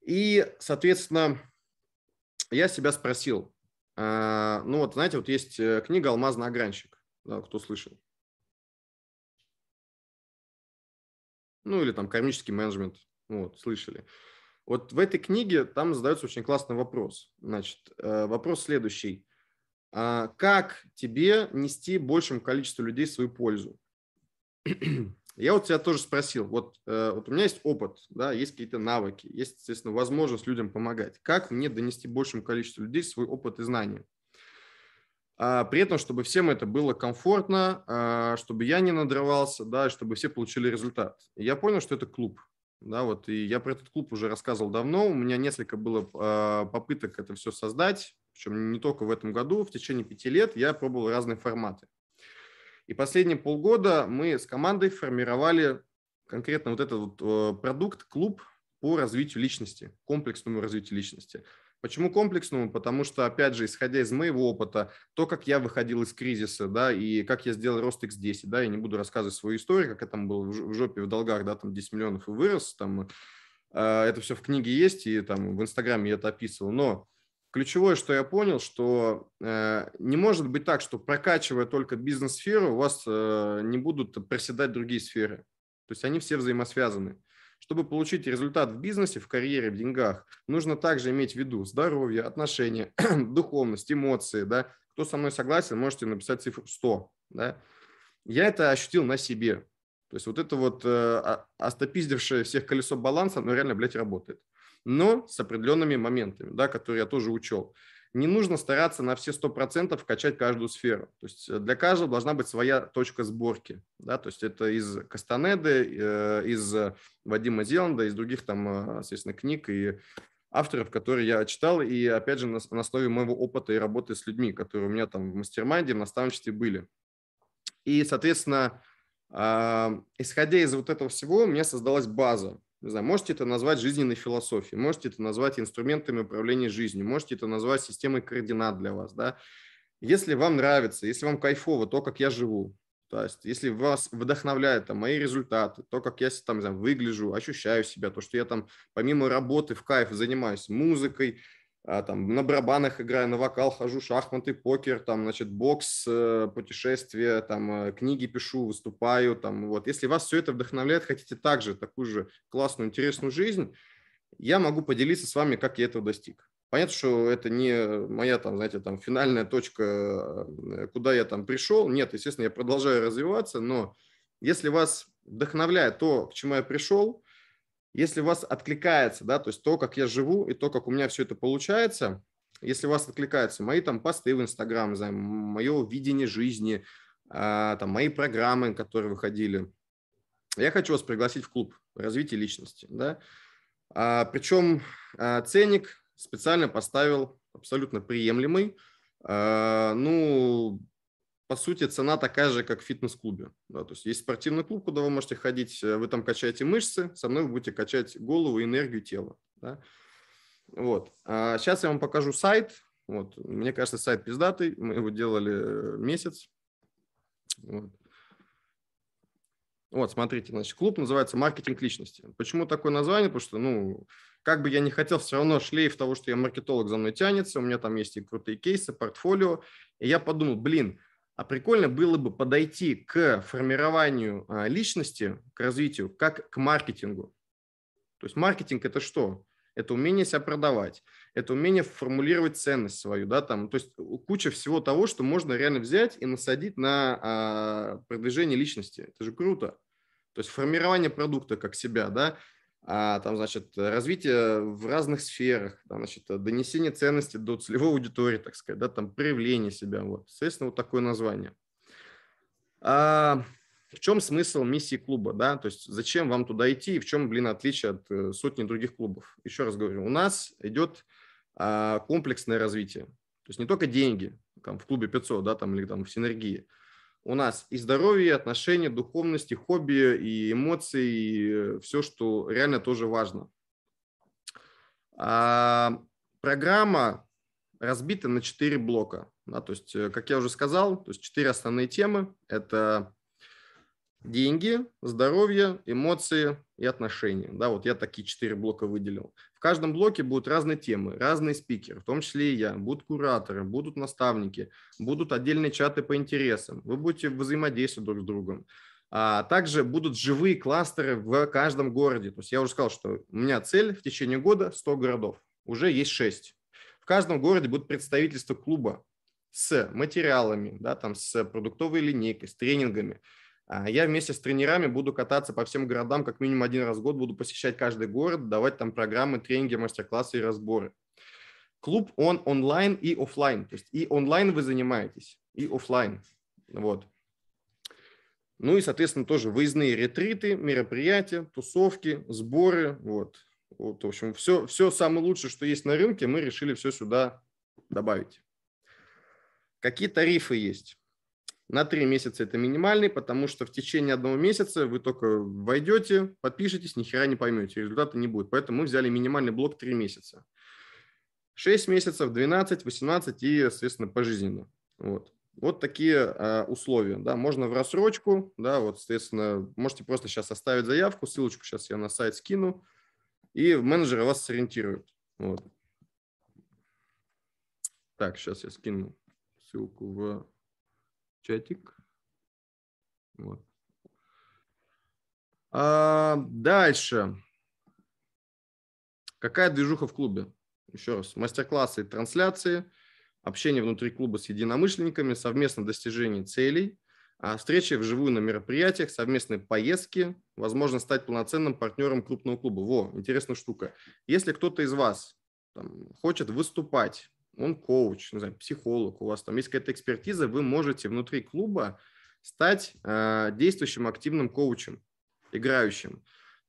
И, соответственно, я себя спросил, э, ну вот, знаете, вот есть э, книга «Алмазный огранщик», да, кто слышал? Ну или там «Кармический менеджмент», вот, слышали. Вот в этой книге там задается очень классный вопрос. Значит, э, вопрос следующий. А как тебе нести большему количеству людей свою пользу? Я вот тебя тоже спросил, вот, э, вот у меня есть опыт, да, есть какие-то навыки, есть, естественно, возможность людям помогать. Как мне донести большему количеству людей свой опыт и знания? А, при этом, чтобы всем это было комфортно, а, чтобы я не надрывался, да, чтобы все получили результат. Я понял, что это клуб да, вот, и я про этот клуб уже рассказывал давно, у меня несколько было э, попыток это все создать, причем не только в этом году, в течение пяти лет я пробовал разные форматы. И последние полгода мы с командой формировали конкретно вот этот вот э, продукт, клуб по развитию личности, комплексному развитию личности. Почему комплексному? Потому что, опять же, исходя из моего опыта, то, как я выходил из кризиса, да, и как я сделал рост X10, да, я не буду рассказывать свою историю, как я там был в жопе в долгах, да, там 10 миллионов и вырос, там, э, а, это все в книге есть, и там в Инстаграме я это описывал, но ключевое, что я понял, что э, не может быть так, что прокачивая только бизнес-сферу, у вас э, не будут проседать другие сферы. То есть они все взаимосвязаны. Чтобы получить результат в бизнесе, в карьере, в деньгах, нужно также иметь в виду здоровье, отношения, духовность, эмоции. Да? Кто со мной согласен, можете написать цифру 100. Да? Я это ощутил на себе. То есть вот это вот э, а, остопиздившее всех колесо баланса, оно реально, блядь, работает. Но с определенными моментами, да, которые я тоже учел не нужно стараться на все 100% качать каждую сферу. То есть э, для каждого должна быть своя точка сборки. Да? То есть это из Кастанеды, э, из э, Вадима Зеланда, из других там, соответственно, книг и авторов, которые я читал, и, опять же, на, основе моего опыта и работы с людьми, которые у меня там в мастер-майнде, в наставничестве были. И, соответственно, а, исходя из вот этого всего, у меня создалась база не знаю, можете это назвать жизненной философией, можете это назвать инструментами управления жизнью, можете это назвать системой координат для вас, да. Если вам нравится, если вам кайфово то, как я живу, то есть если вас вдохновляют там, мои результаты, то, как я там, не знаю, выгляжу, ощущаю себя, то, что я там помимо работы в кайф занимаюсь музыкой, а, там, на барабанах играю, на вокал хожу, шахматы, покер, там, значит, бокс, э, путешествия, там, э, книги пишу, выступаю, там, вот. Если вас все это вдохновляет, хотите также такую же классную, интересную жизнь, я могу поделиться с вами, как я этого достиг. Понятно, что это не моя, там, знаете, там, финальная точка, э, куда я там пришел. Нет, естественно, я продолжаю развиваться, но если вас вдохновляет то, к чему я пришел – если у вас откликается, да, то есть то, как я живу и то, как у меня все это получается, если у вас откликаются мои там посты в Инстаграм, мое видение жизни, а, там, мои программы, которые выходили, я хочу вас пригласить в клуб развития личности. Да? А, причем а, ценник специально поставил абсолютно приемлемый. А, ну, по сути, цена такая же, как в фитнес-клубе. Да, то есть есть спортивный клуб, куда вы можете ходить, э, вы там качаете мышцы, со мной вы будете качать голову, и энергию, тела. Да? Вот. А сейчас я вам покажу сайт. Вот. Мне кажется, сайт пиздатый. Мы его делали э, месяц. Вот. Вот, смотрите, значит, клуб называется «Маркетинг личности». Почему такое название? Потому что, ну, как бы я не хотел, все равно шлейф того, что я маркетолог за мной тянется, у меня там есть и крутые кейсы, портфолио. И я подумал, блин, а прикольно было бы подойти к формированию а, личности, к развитию, как к маркетингу. То есть маркетинг – это что? Это умение себя продавать, это умение формулировать ценность свою, да, там, то есть куча всего того, что можно реально взять и насадить на а, продвижение личности. Это же круто. То есть формирование продукта как себя, да, а там, значит, развитие в разных сферах, там, значит, донесение ценности до целевой аудитории, так сказать, да, там, проявление себя, вот, соответственно, вот такое название. А в чем смысл миссии клуба, да, то есть зачем вам туда идти и в чем, блин, отличие от э, сотни других клубов? Еще раз говорю, у нас идет а, комплексное развитие, то есть не только деньги, там, в клубе 500, да, там, или там в синергии, у нас и здоровье, и отношения, духовность, хобби, и эмоции, и э, все, что реально тоже важно. А, программа разбита на четыре блока. Да, то есть, э, как я уже сказал, то есть четыре основные темы – это деньги, здоровье, эмоции, и отношения. Да, вот я такие четыре блока выделил. В каждом блоке будут разные темы, разные спикеры, в том числе и я. Будут кураторы, будут наставники, будут отдельные чаты по интересам. Вы будете взаимодействовать друг с другом. А также будут живые кластеры в каждом городе. То есть я уже сказал, что у меня цель в течение года 100 городов. Уже есть 6. В каждом городе будет представительство клуба с материалами, да, там, с продуктовой линейкой, с тренингами. А я вместе с тренерами буду кататься по всем городам, как минимум один раз в год буду посещать каждый город, давать там программы, тренинги, мастер-классы и разборы. Клуб, он онлайн и офлайн. То есть и онлайн вы занимаетесь, и офлайн. Вот. Ну и, соответственно, тоже выездные ретриты, мероприятия, тусовки, сборы. Вот. вот в общем, все, все самое лучшее, что есть на рынке, мы решили все сюда добавить. Какие тарифы есть? На три месяца это минимальный, потому что в течение одного месяца вы только войдете, подпишетесь, ни хера не поймете, результата не будет. Поэтому мы взяли минимальный блок три месяца. 6 месяцев, 12, 18 и, соответственно, пожизненно. Вот. Вот такие э, условия, да, можно в рассрочку, да, вот, соответственно, можете просто сейчас оставить заявку, ссылочку сейчас я на сайт скину, и менеджеры вас сориентируют, вот. Так, сейчас я скину ссылку в чатик. Вот. А, дальше. Какая движуха в клубе? Еще раз. Мастер-классы и трансляции, общение внутри клуба с единомышленниками, совместное достижение целей, а, встречи вживую на мероприятиях, совместные поездки, Возможно, стать полноценным партнером крупного клуба. Во, интересная штука. Если кто-то из вас там, хочет выступать он коуч, не знаю, психолог, у вас там есть какая-то экспертиза, вы можете внутри клуба стать э, действующим активным коучем, играющим.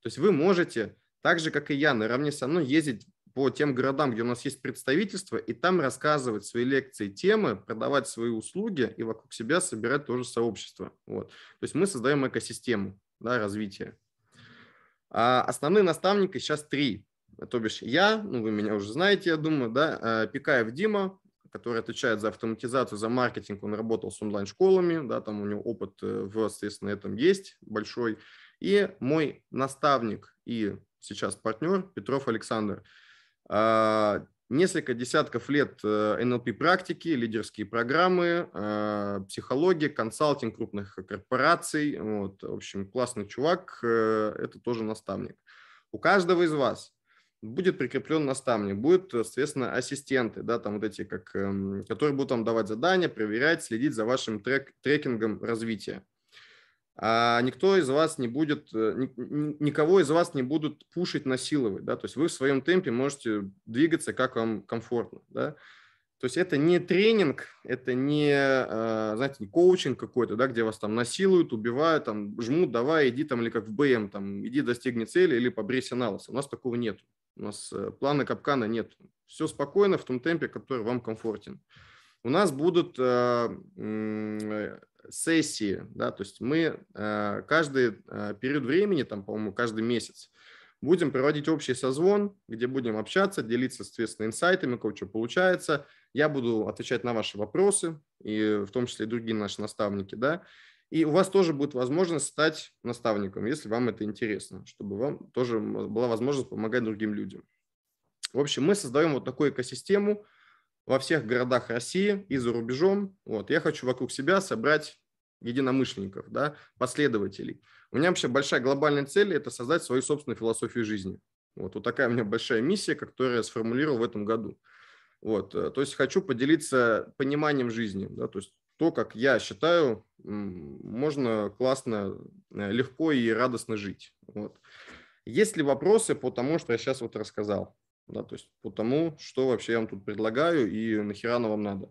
То есть вы можете, так же, как и я, наравне со мной ездить по тем городам, где у нас есть представительство, и там рассказывать свои лекции, темы, продавать свои услуги и вокруг себя собирать тоже сообщество. Вот. То есть мы создаем экосистему да, развития. А основные наставники сейчас три. То бишь я, ну вы меня уже знаете, я думаю, да, а, Пикаев Дима, который отвечает за автоматизацию, за маркетинг, он работал с онлайн-школами, да, там у него опыт э, в, соответственно, этом есть большой. И мой наставник и сейчас партнер Петров Александр. А, несколько десятков лет э, НЛП практики, лидерские программы, а, психология, консалтинг крупных корпораций. Вот, в общем, классный чувак, э, это тоже наставник. У каждого из вас будет прикреплен наставник, будут, э, соответственно, ассистенты, да, там вот эти, как, эм, которые будут вам давать задания, проверять, следить за вашим трек, трекингом развития. А никто из вас не будет, э, никого из вас не будут пушить, насиловать, да, то есть вы в своем темпе можете двигаться, как вам комфортно, да. То есть это не тренинг, это не, э, знаете, не коучинг какой-то, да, где вас там насилуют, убивают, там жмут, давай, иди там, или как в БМ, там, иди достигни цели или побрейся на лосо. У нас такого нет. У нас э, плана капкана нет. Все спокойно в том темпе, который вам комфортен. У нас будут э, сессии, да, то есть мы каждый период времени, там, по-моему, каждый месяц, будем проводить общий созвон, где будем общаться, делиться, соответственно, инсайтами, кого что получается – я буду отвечать на ваши вопросы, и в том числе и другие наши наставники, да. И у вас тоже будет возможность стать наставником, если вам это интересно, чтобы вам тоже была возможность помогать другим людям. В общем, мы создаем вот такую экосистему во всех городах России и за рубежом. Вот, я хочу вокруг себя собрать единомышленников, да, последователей. У меня вообще большая глобальная цель – это создать свою собственную философию жизни. Вот, вот такая у меня большая миссия, которую я сформулировал в этом году – вот, э, то есть хочу поделиться пониманием жизни, да, то есть то, как я считаю, можно классно, э, легко и радостно жить. Вот. Есть ли вопросы по тому, что я сейчас вот рассказал? Да, то есть по тому, что вообще я вам тут предлагаю и нахера оно вам надо?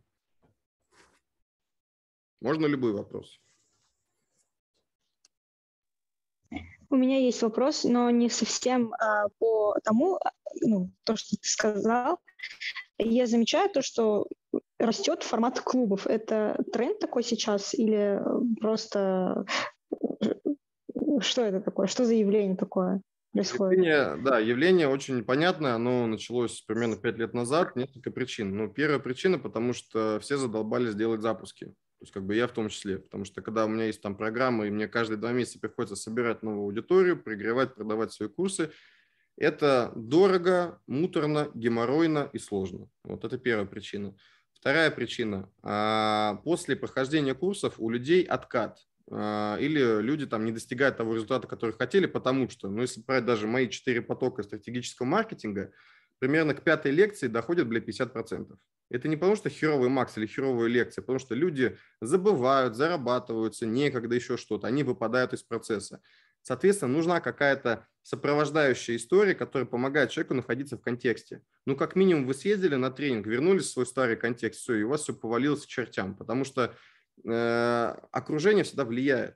Можно любой вопрос. У меня есть вопрос, но не совсем а, по тому, а, ну, то, что ты сказал. Я замечаю то, что растет формат клубов. Это тренд такой сейчас или просто что это такое? Что за явление такое? происходит? Явление, да, явление очень непонятное. Оно началось примерно пять лет назад. Несколько причин. Ну, первая причина, потому что все задолбались делать запуски. То есть как бы я в том числе, потому что когда у меня есть там программа, и мне каждые два месяца приходится собирать новую аудиторию, пригревать, продавать свои курсы, это дорого, муторно, геморройно и сложно. Вот это первая причина. Вторая причина. А, после прохождения курсов у людей откат. А, или люди там не достигают того результата, который хотели, потому что, ну, если брать даже мои четыре потока стратегического маркетинга, примерно к пятой лекции доходят, бля, 50%. Это не потому, что херовый Макс или херовая лекция, потому что люди забывают, зарабатываются, некогда еще что-то, они выпадают из процесса. Соответственно, нужна какая-то сопровождающая история, которая помогает человеку находиться в контексте. Ну, как минимум, вы съездили на тренинг, вернулись в свой старый контекст, все, и у вас все повалилось к чертям, потому что э, окружение всегда влияет.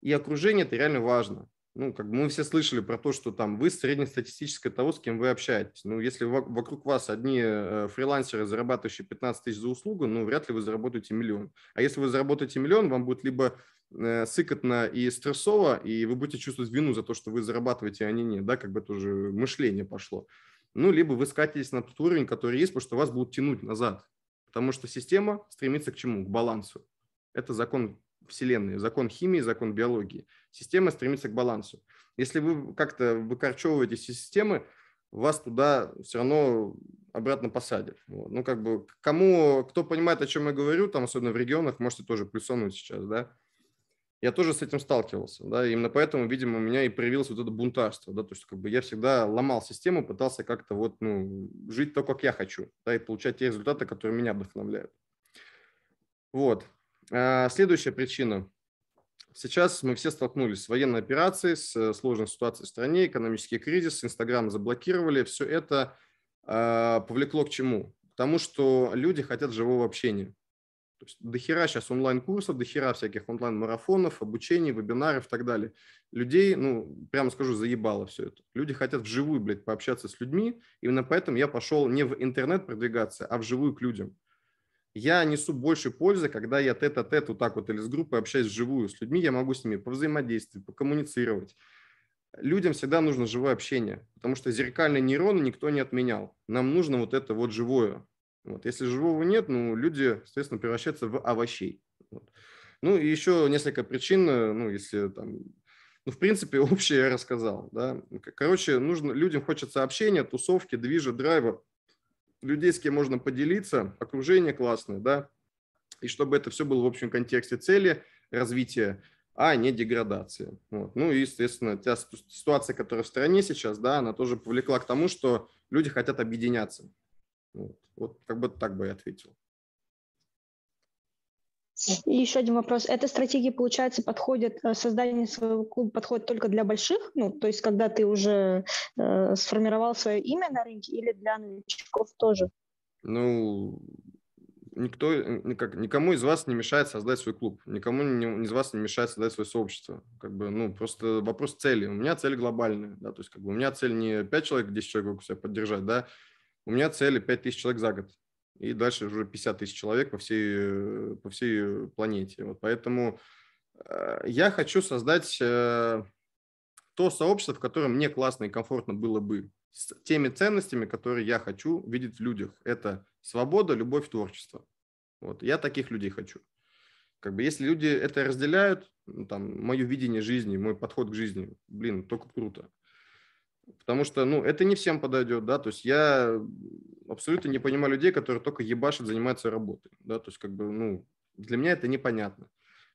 И окружение – это реально важно ну, как бы мы все слышали про то, что там вы среднестатистическое того, с кем вы общаетесь. Ну, если вокруг вас одни э, фрилансеры, зарабатывающие 15 тысяч за услугу, ну, вряд ли вы заработаете миллион. А если вы заработаете миллион, вам будет либо э, сыкотно и стрессово, и вы будете чувствовать вину за то, что вы зарабатываете, а они не, да, как бы тоже мышление пошло. Ну, либо вы скатитесь на тот уровень, который есть, потому что вас будут тянуть назад, потому что система стремится к чему? К балансу. Это закон Вселенной, закон химии, закон биологии. Система стремится к балансу. Если вы как-то выкорчевываете системы, вас туда все равно обратно посадят. Вот. Ну, как бы, кому, кто понимает, о чем я говорю, там, особенно в регионах, можете тоже плюсануть сейчас, да. Я тоже с этим сталкивался, да, именно поэтому, видимо, у меня и проявилось вот это бунтарство, да, то есть, как бы, я всегда ломал систему, пытался как-то вот, ну, жить то, как я хочу, да, и получать те результаты, которые меня вдохновляют. Вот. А, следующая причина. Сейчас мы все столкнулись с военной операцией, с э, сложной ситуацией в стране, экономический кризис, Инстаграм заблокировали. Все это а, повлекло к чему? К тому, что люди хотят живого общения. То есть до хера сейчас онлайн-курсов, до хера всяких онлайн-марафонов, обучений, вебинаров и так далее. Людей, ну, прямо скажу, заебало все это. Люди хотят вживую, блядь, пообщаться с людьми. Именно поэтому я пошел не в интернет продвигаться, а вживую к людям я несу больше пользы, когда я тет-а-тет вот так вот или с группой общаюсь вживую с людьми, я могу с ними повзаимодействовать, покоммуницировать. Людям всегда нужно живое общение, потому что зеркальные нейроны никто не отменял. Нам нужно вот это вот живое. Вот. Если живого нет, ну, люди, соответственно, превращаются в овощей. Вот. Ну, и еще несколько причин, э, ну, если там ну, в принципе, общее я рассказал. Да? Короче, нужно, людям хочется общения, тусовки, движа, драйва, людей, с кем можно поделиться, окружение классное, да, и чтобы это все было в общем контексте цели развития, а не деградации. Вот. Ну и, естественно, та ситуация, которая в стране сейчас, да, она тоже повлекла к тому, что люди хотят объединяться. Вот, вот как бы так бы я ответил. И еще один вопрос. Эта стратегия, получается, подходит, э, создание своего клуба подходит только для больших, ну, то есть когда ты уже э, сформировал свое имя на рынке или для новичков тоже? Ну, никто, никак, никому из вас не мешает создать свой клуб, никому не, из вас не мешает создать свое сообщество. Как бы, ну, просто вопрос цели. У меня цель глобальная, да, то есть как бы у меня цель не 5 человек, 10 человек вокруг себя поддержать, да, у меня цели 5000 человек за год и дальше уже 50 тысяч человек по всей, по всей планете. Вот поэтому э, я хочу создать э, то сообщество, в котором мне классно и комфортно было бы, с теми ценностями, которые я хочу видеть в людях. Это свобода, любовь, творчество. Вот. Я таких людей хочу. Как бы если люди это разделяют, там, мое видение жизни, мой подход к жизни, блин, только круто. Потому что, ну, это не всем подойдет, да, то есть я абсолютно не понимаю людей, которые только ебашат, занимаются работой, да, то есть как бы, ну, для меня это непонятно,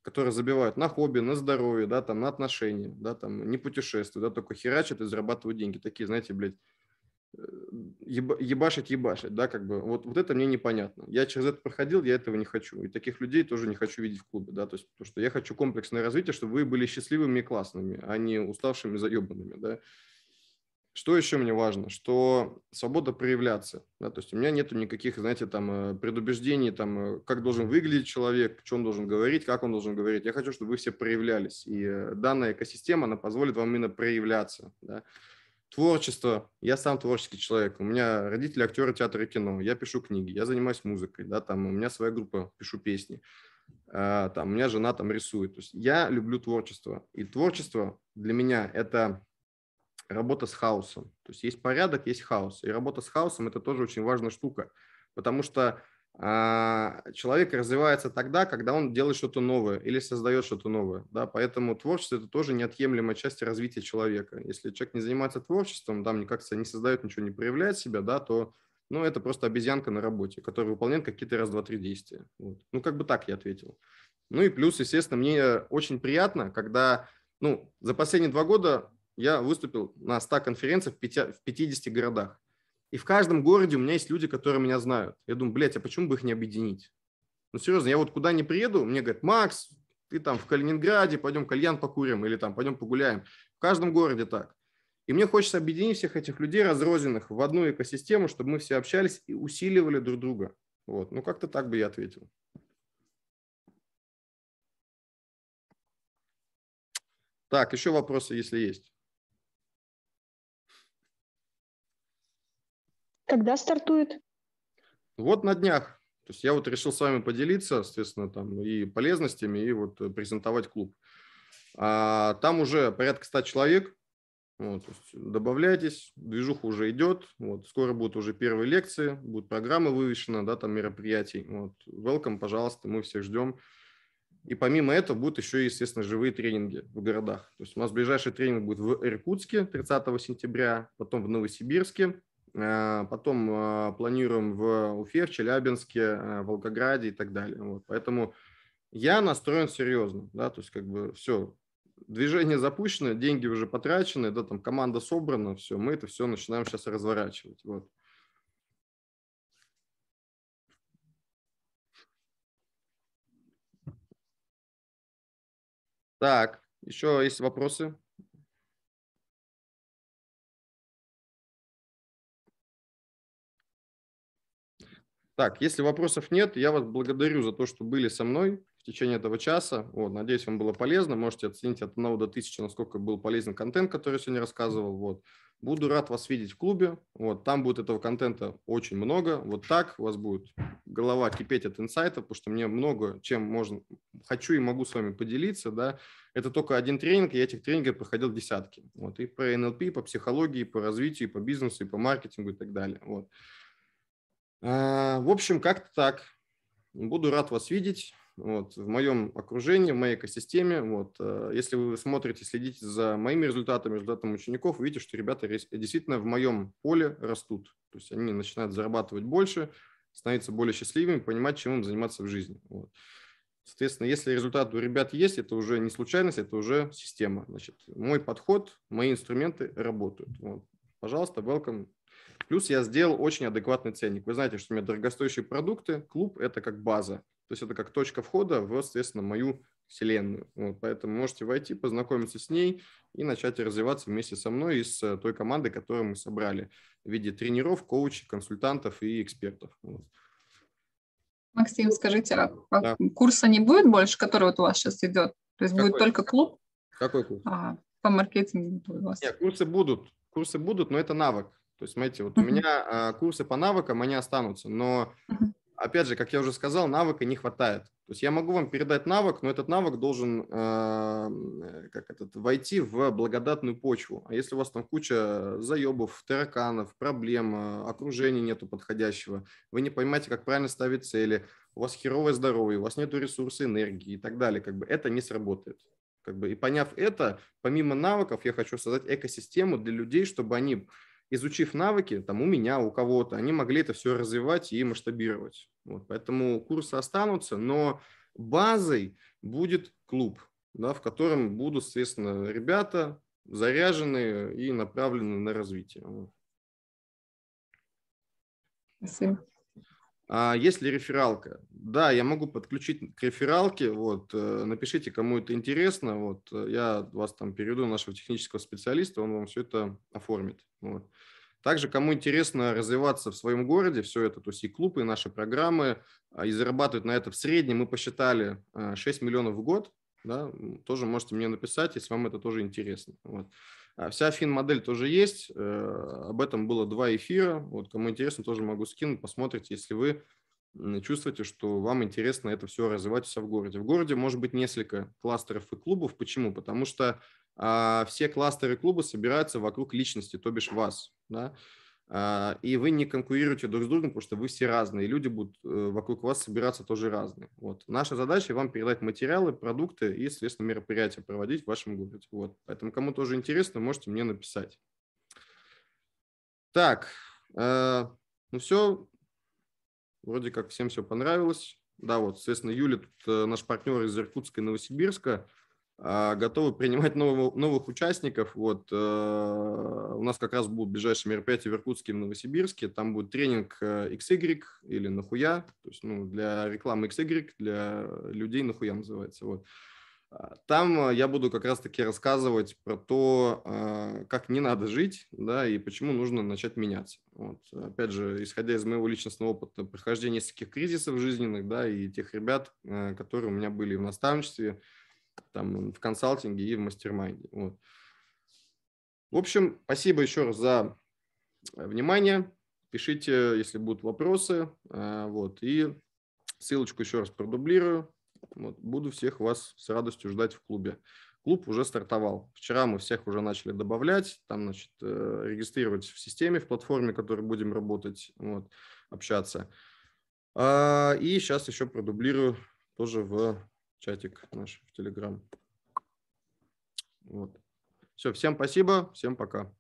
которые забивают на хобби, на здоровье, да, там, на отношения, да, там, не путешествуют, да, только херачат и зарабатывают деньги, такие, знаете, блядь, э, еба, ебашить, ебашить, да, как бы, вот, вот это мне непонятно. Я через это проходил, я этого не хочу, и таких людей тоже не хочу видеть в клубе, да, то есть, потому что я хочу комплексное развитие, чтобы вы были счастливыми и классными, а не уставшими, заебанными, да, что еще мне важно? Что свобода проявляться. Да? То есть у меня нету никаких, знаете, там э, предубеждений, там, э, как должен выглядеть человек, что он должен говорить, как он должен говорить. Я хочу, чтобы вы все проявлялись. И э, данная экосистема, она позволит вам именно проявляться. Да? Творчество. Я сам творческий человек. У меня родители актеры театра и кино. Я пишу книги, я занимаюсь музыкой. Да? Там, у меня своя группа, пишу песни а, там, у меня жена там рисует. То есть я люблю творчество. И творчество для меня это работа с хаосом. То есть есть порядок, есть хаос. И работа с хаосом – это тоже очень важная штука, потому что а, человек развивается тогда, когда он делает что-то новое или создает что-то новое. Да? Поэтому творчество – это тоже неотъемлемая часть развития человека. Если человек не занимается творчеством, там, никак не создает ничего, не проявляет себя, да, то ну, это просто обезьянка на работе, которая выполняет какие-то раз, два, три действия. Вот. Ну, как бы так я ответил. Ну и плюс, естественно, мне очень приятно, когда ну, за последние два года я выступил на 100 конференциях в 50 городах. И в каждом городе у меня есть люди, которые меня знают. Я думаю, блядь, а почему бы их не объединить? Ну, серьезно, я вот куда не приеду, мне говорят, Макс, ты там в Калининграде, пойдем кальян покурим или там пойдем погуляем. В каждом городе так. И мне хочется объединить всех этих людей, разрозненных, в одну экосистему, чтобы мы все общались и усиливали друг друга. Вот. Ну, как-то так бы я ответил. Так, еще вопросы, если есть. Когда стартует? Вот на днях. То есть я вот решил с вами поделиться, соответственно, там и полезностями, и вот э, презентовать клуб. А, там уже порядка 100 человек. Вот, добавляйтесь, движуха уже идет. Вот, скоро будут уже первые лекции, будут программы вывешены, да, там мероприятий. Вот, welcome, пожалуйста, мы всех ждем. И помимо этого будут еще, естественно, живые тренинги в городах. То есть у нас ближайший тренинг будет в Иркутске 30 сентября, потом в Новосибирске Э, потом э, планируем в Уфе, в Челябинске, э, в Волгограде и так далее. Вот. Поэтому я настроен серьезно, да, то есть как бы все, движение запущено, деньги уже потрачены, да, там команда собрана, все, мы это все начинаем сейчас разворачивать, вот. Так, еще есть вопросы? Так, если вопросов нет, я вас благодарю за то, что были со мной в течение этого часа. Вот, надеюсь, вам было полезно. Можете оценить от 1 до 1000, насколько был полезен контент, который я сегодня рассказывал. Вот. Буду рад вас видеть в клубе. Вот, там будет этого контента очень много. Вот так у вас будет голова кипеть от инсайтов, потому что мне много чем можно, хочу и могу с вами поделиться. Да. Это только один тренинг, и я этих тренингов проходил десятки. Вот, и про НЛП, по психологии, по развитию, по бизнесу, и по маркетингу и так далее. Вот. А, в общем, как-то так. Буду рад вас видеть вот, в моем окружении, в моей экосистеме. Вот, э, если вы смотрите, следите за моими результатами, результатами учеников, увидите, что ребята действительно в моем поле растут. То есть они начинают зарабатывать больше, становиться более счастливыми, понимать, чем им заниматься в жизни. Вот. Соответственно, если результат у ребят есть, это уже не случайность, это уже система. Значит, мой подход, мои инструменты работают. Вот. Пожалуйста, welcome Плюс я сделал очень адекватный ценник. Вы знаете, что у меня дорогостоящие продукты, клуб – это как база. То есть это как точка входа в, соответственно, мою вселенную. Вот, поэтому можете войти, познакомиться с ней и начать развиваться вместе со мной и с э, той командой, которую мы собрали в виде тренеров, коучей, консультантов и экспертов. Вот. Максим, скажите, а да. курса не будет больше, который вот у вас сейчас идет? То есть Какой? будет только клуб? Какой курс? А, по маркетингу у вас. Нет, курсы будут, курсы будут, но это навык. То есть, смотрите, вот у меня а, курсы по навыкам, они останутся, но, опять же, как я уже сказал, навыка не хватает. То есть я могу вам передать навык, но этот навык должен а, э, как этот, войти в благодатную почву. А если у вас там куча заебов, тараканов, проблем, а, окружения нету подходящего, вы не понимаете, как правильно ставить цели, у вас херовое здоровье, у вас нету ресурса, энергии и так далее, как бы это не сработает. Как бы, и поняв это, помимо навыков, я хочу создать экосистему для людей, чтобы они изучив навыки, там у меня, у кого-то, они могли это все развивать и масштабировать. Вот, поэтому курсы останутся, но базой будет клуб, да, в котором будут, соответственно, ребята заряженные и направленные на развитие. Спасибо. А есть ли рефералка? Да, я могу подключить к рефералке. Вот, э, напишите, кому это интересно. Вот, э, я вас там переведу нашего технического специалиста, он вам все это оформит. Вот. Также, кому интересно развиваться в своем городе, все это, то есть и клубы, и наши программы, а, и зарабатывать на это в среднем, мы посчитали 6 э, миллионов в год, да, тоже можете мне написать, если вам это тоже интересно. Вот. А вся фин-модель тоже есть. Э, об этом было два эфира. Вот кому интересно, тоже могу скинуть, посмотрите, если вы чувствуете, что вам интересно это все развивать все в городе. В городе может быть несколько кластеров и клубов. Почему? Потому что а, все кластеры клуба собираются вокруг личности, то бишь вас. Да? А, и вы не конкурируете друг с другом, потому что вы все разные, и люди будут э, вокруг вас собираться тоже разные. Вот. Наша задача вам передать материалы, продукты и, соответственно, мероприятия проводить в вашем городе. Вот. Поэтому кому тоже интересно, можете мне написать. Так, э, ну все, вроде как всем все понравилось. Да, вот, соответственно, Юля, тут э, наш партнер из Иркутска и Новосибирска. А, готовы принимать новых, новых участников. Вот, э, у нас как раз будут ближайшие мероприятия в Иркутске и в Новосибирске. Там будет тренинг э, XY или нахуя, то есть ну, для рекламы XY, для людей нахуя называется. Вот. А, там я буду как раз-таки рассказывать про то, э, как не надо жить, да, и почему нужно начать меняться. Вот. Опять же, исходя из моего личностного опыта прохождения нескольких кризисов жизненных, да, и тех ребят, которые у меня были в наставничестве, там в консалтинге и в мастермайде. Вот. В общем, спасибо еще раз за внимание. Пишите, если будут вопросы. Э, вот. И ссылочку еще раз продублирую. Вот. Буду всех вас с радостью ждать в клубе. Клуб уже стартовал. Вчера мы всех уже начали добавлять, там, значит, э, регистрировать в системе, в платформе, в которой будем работать, вот, общаться. А, и сейчас еще продублирую тоже в чатик наш в Телеграм. Вот. Все, всем спасибо, всем пока.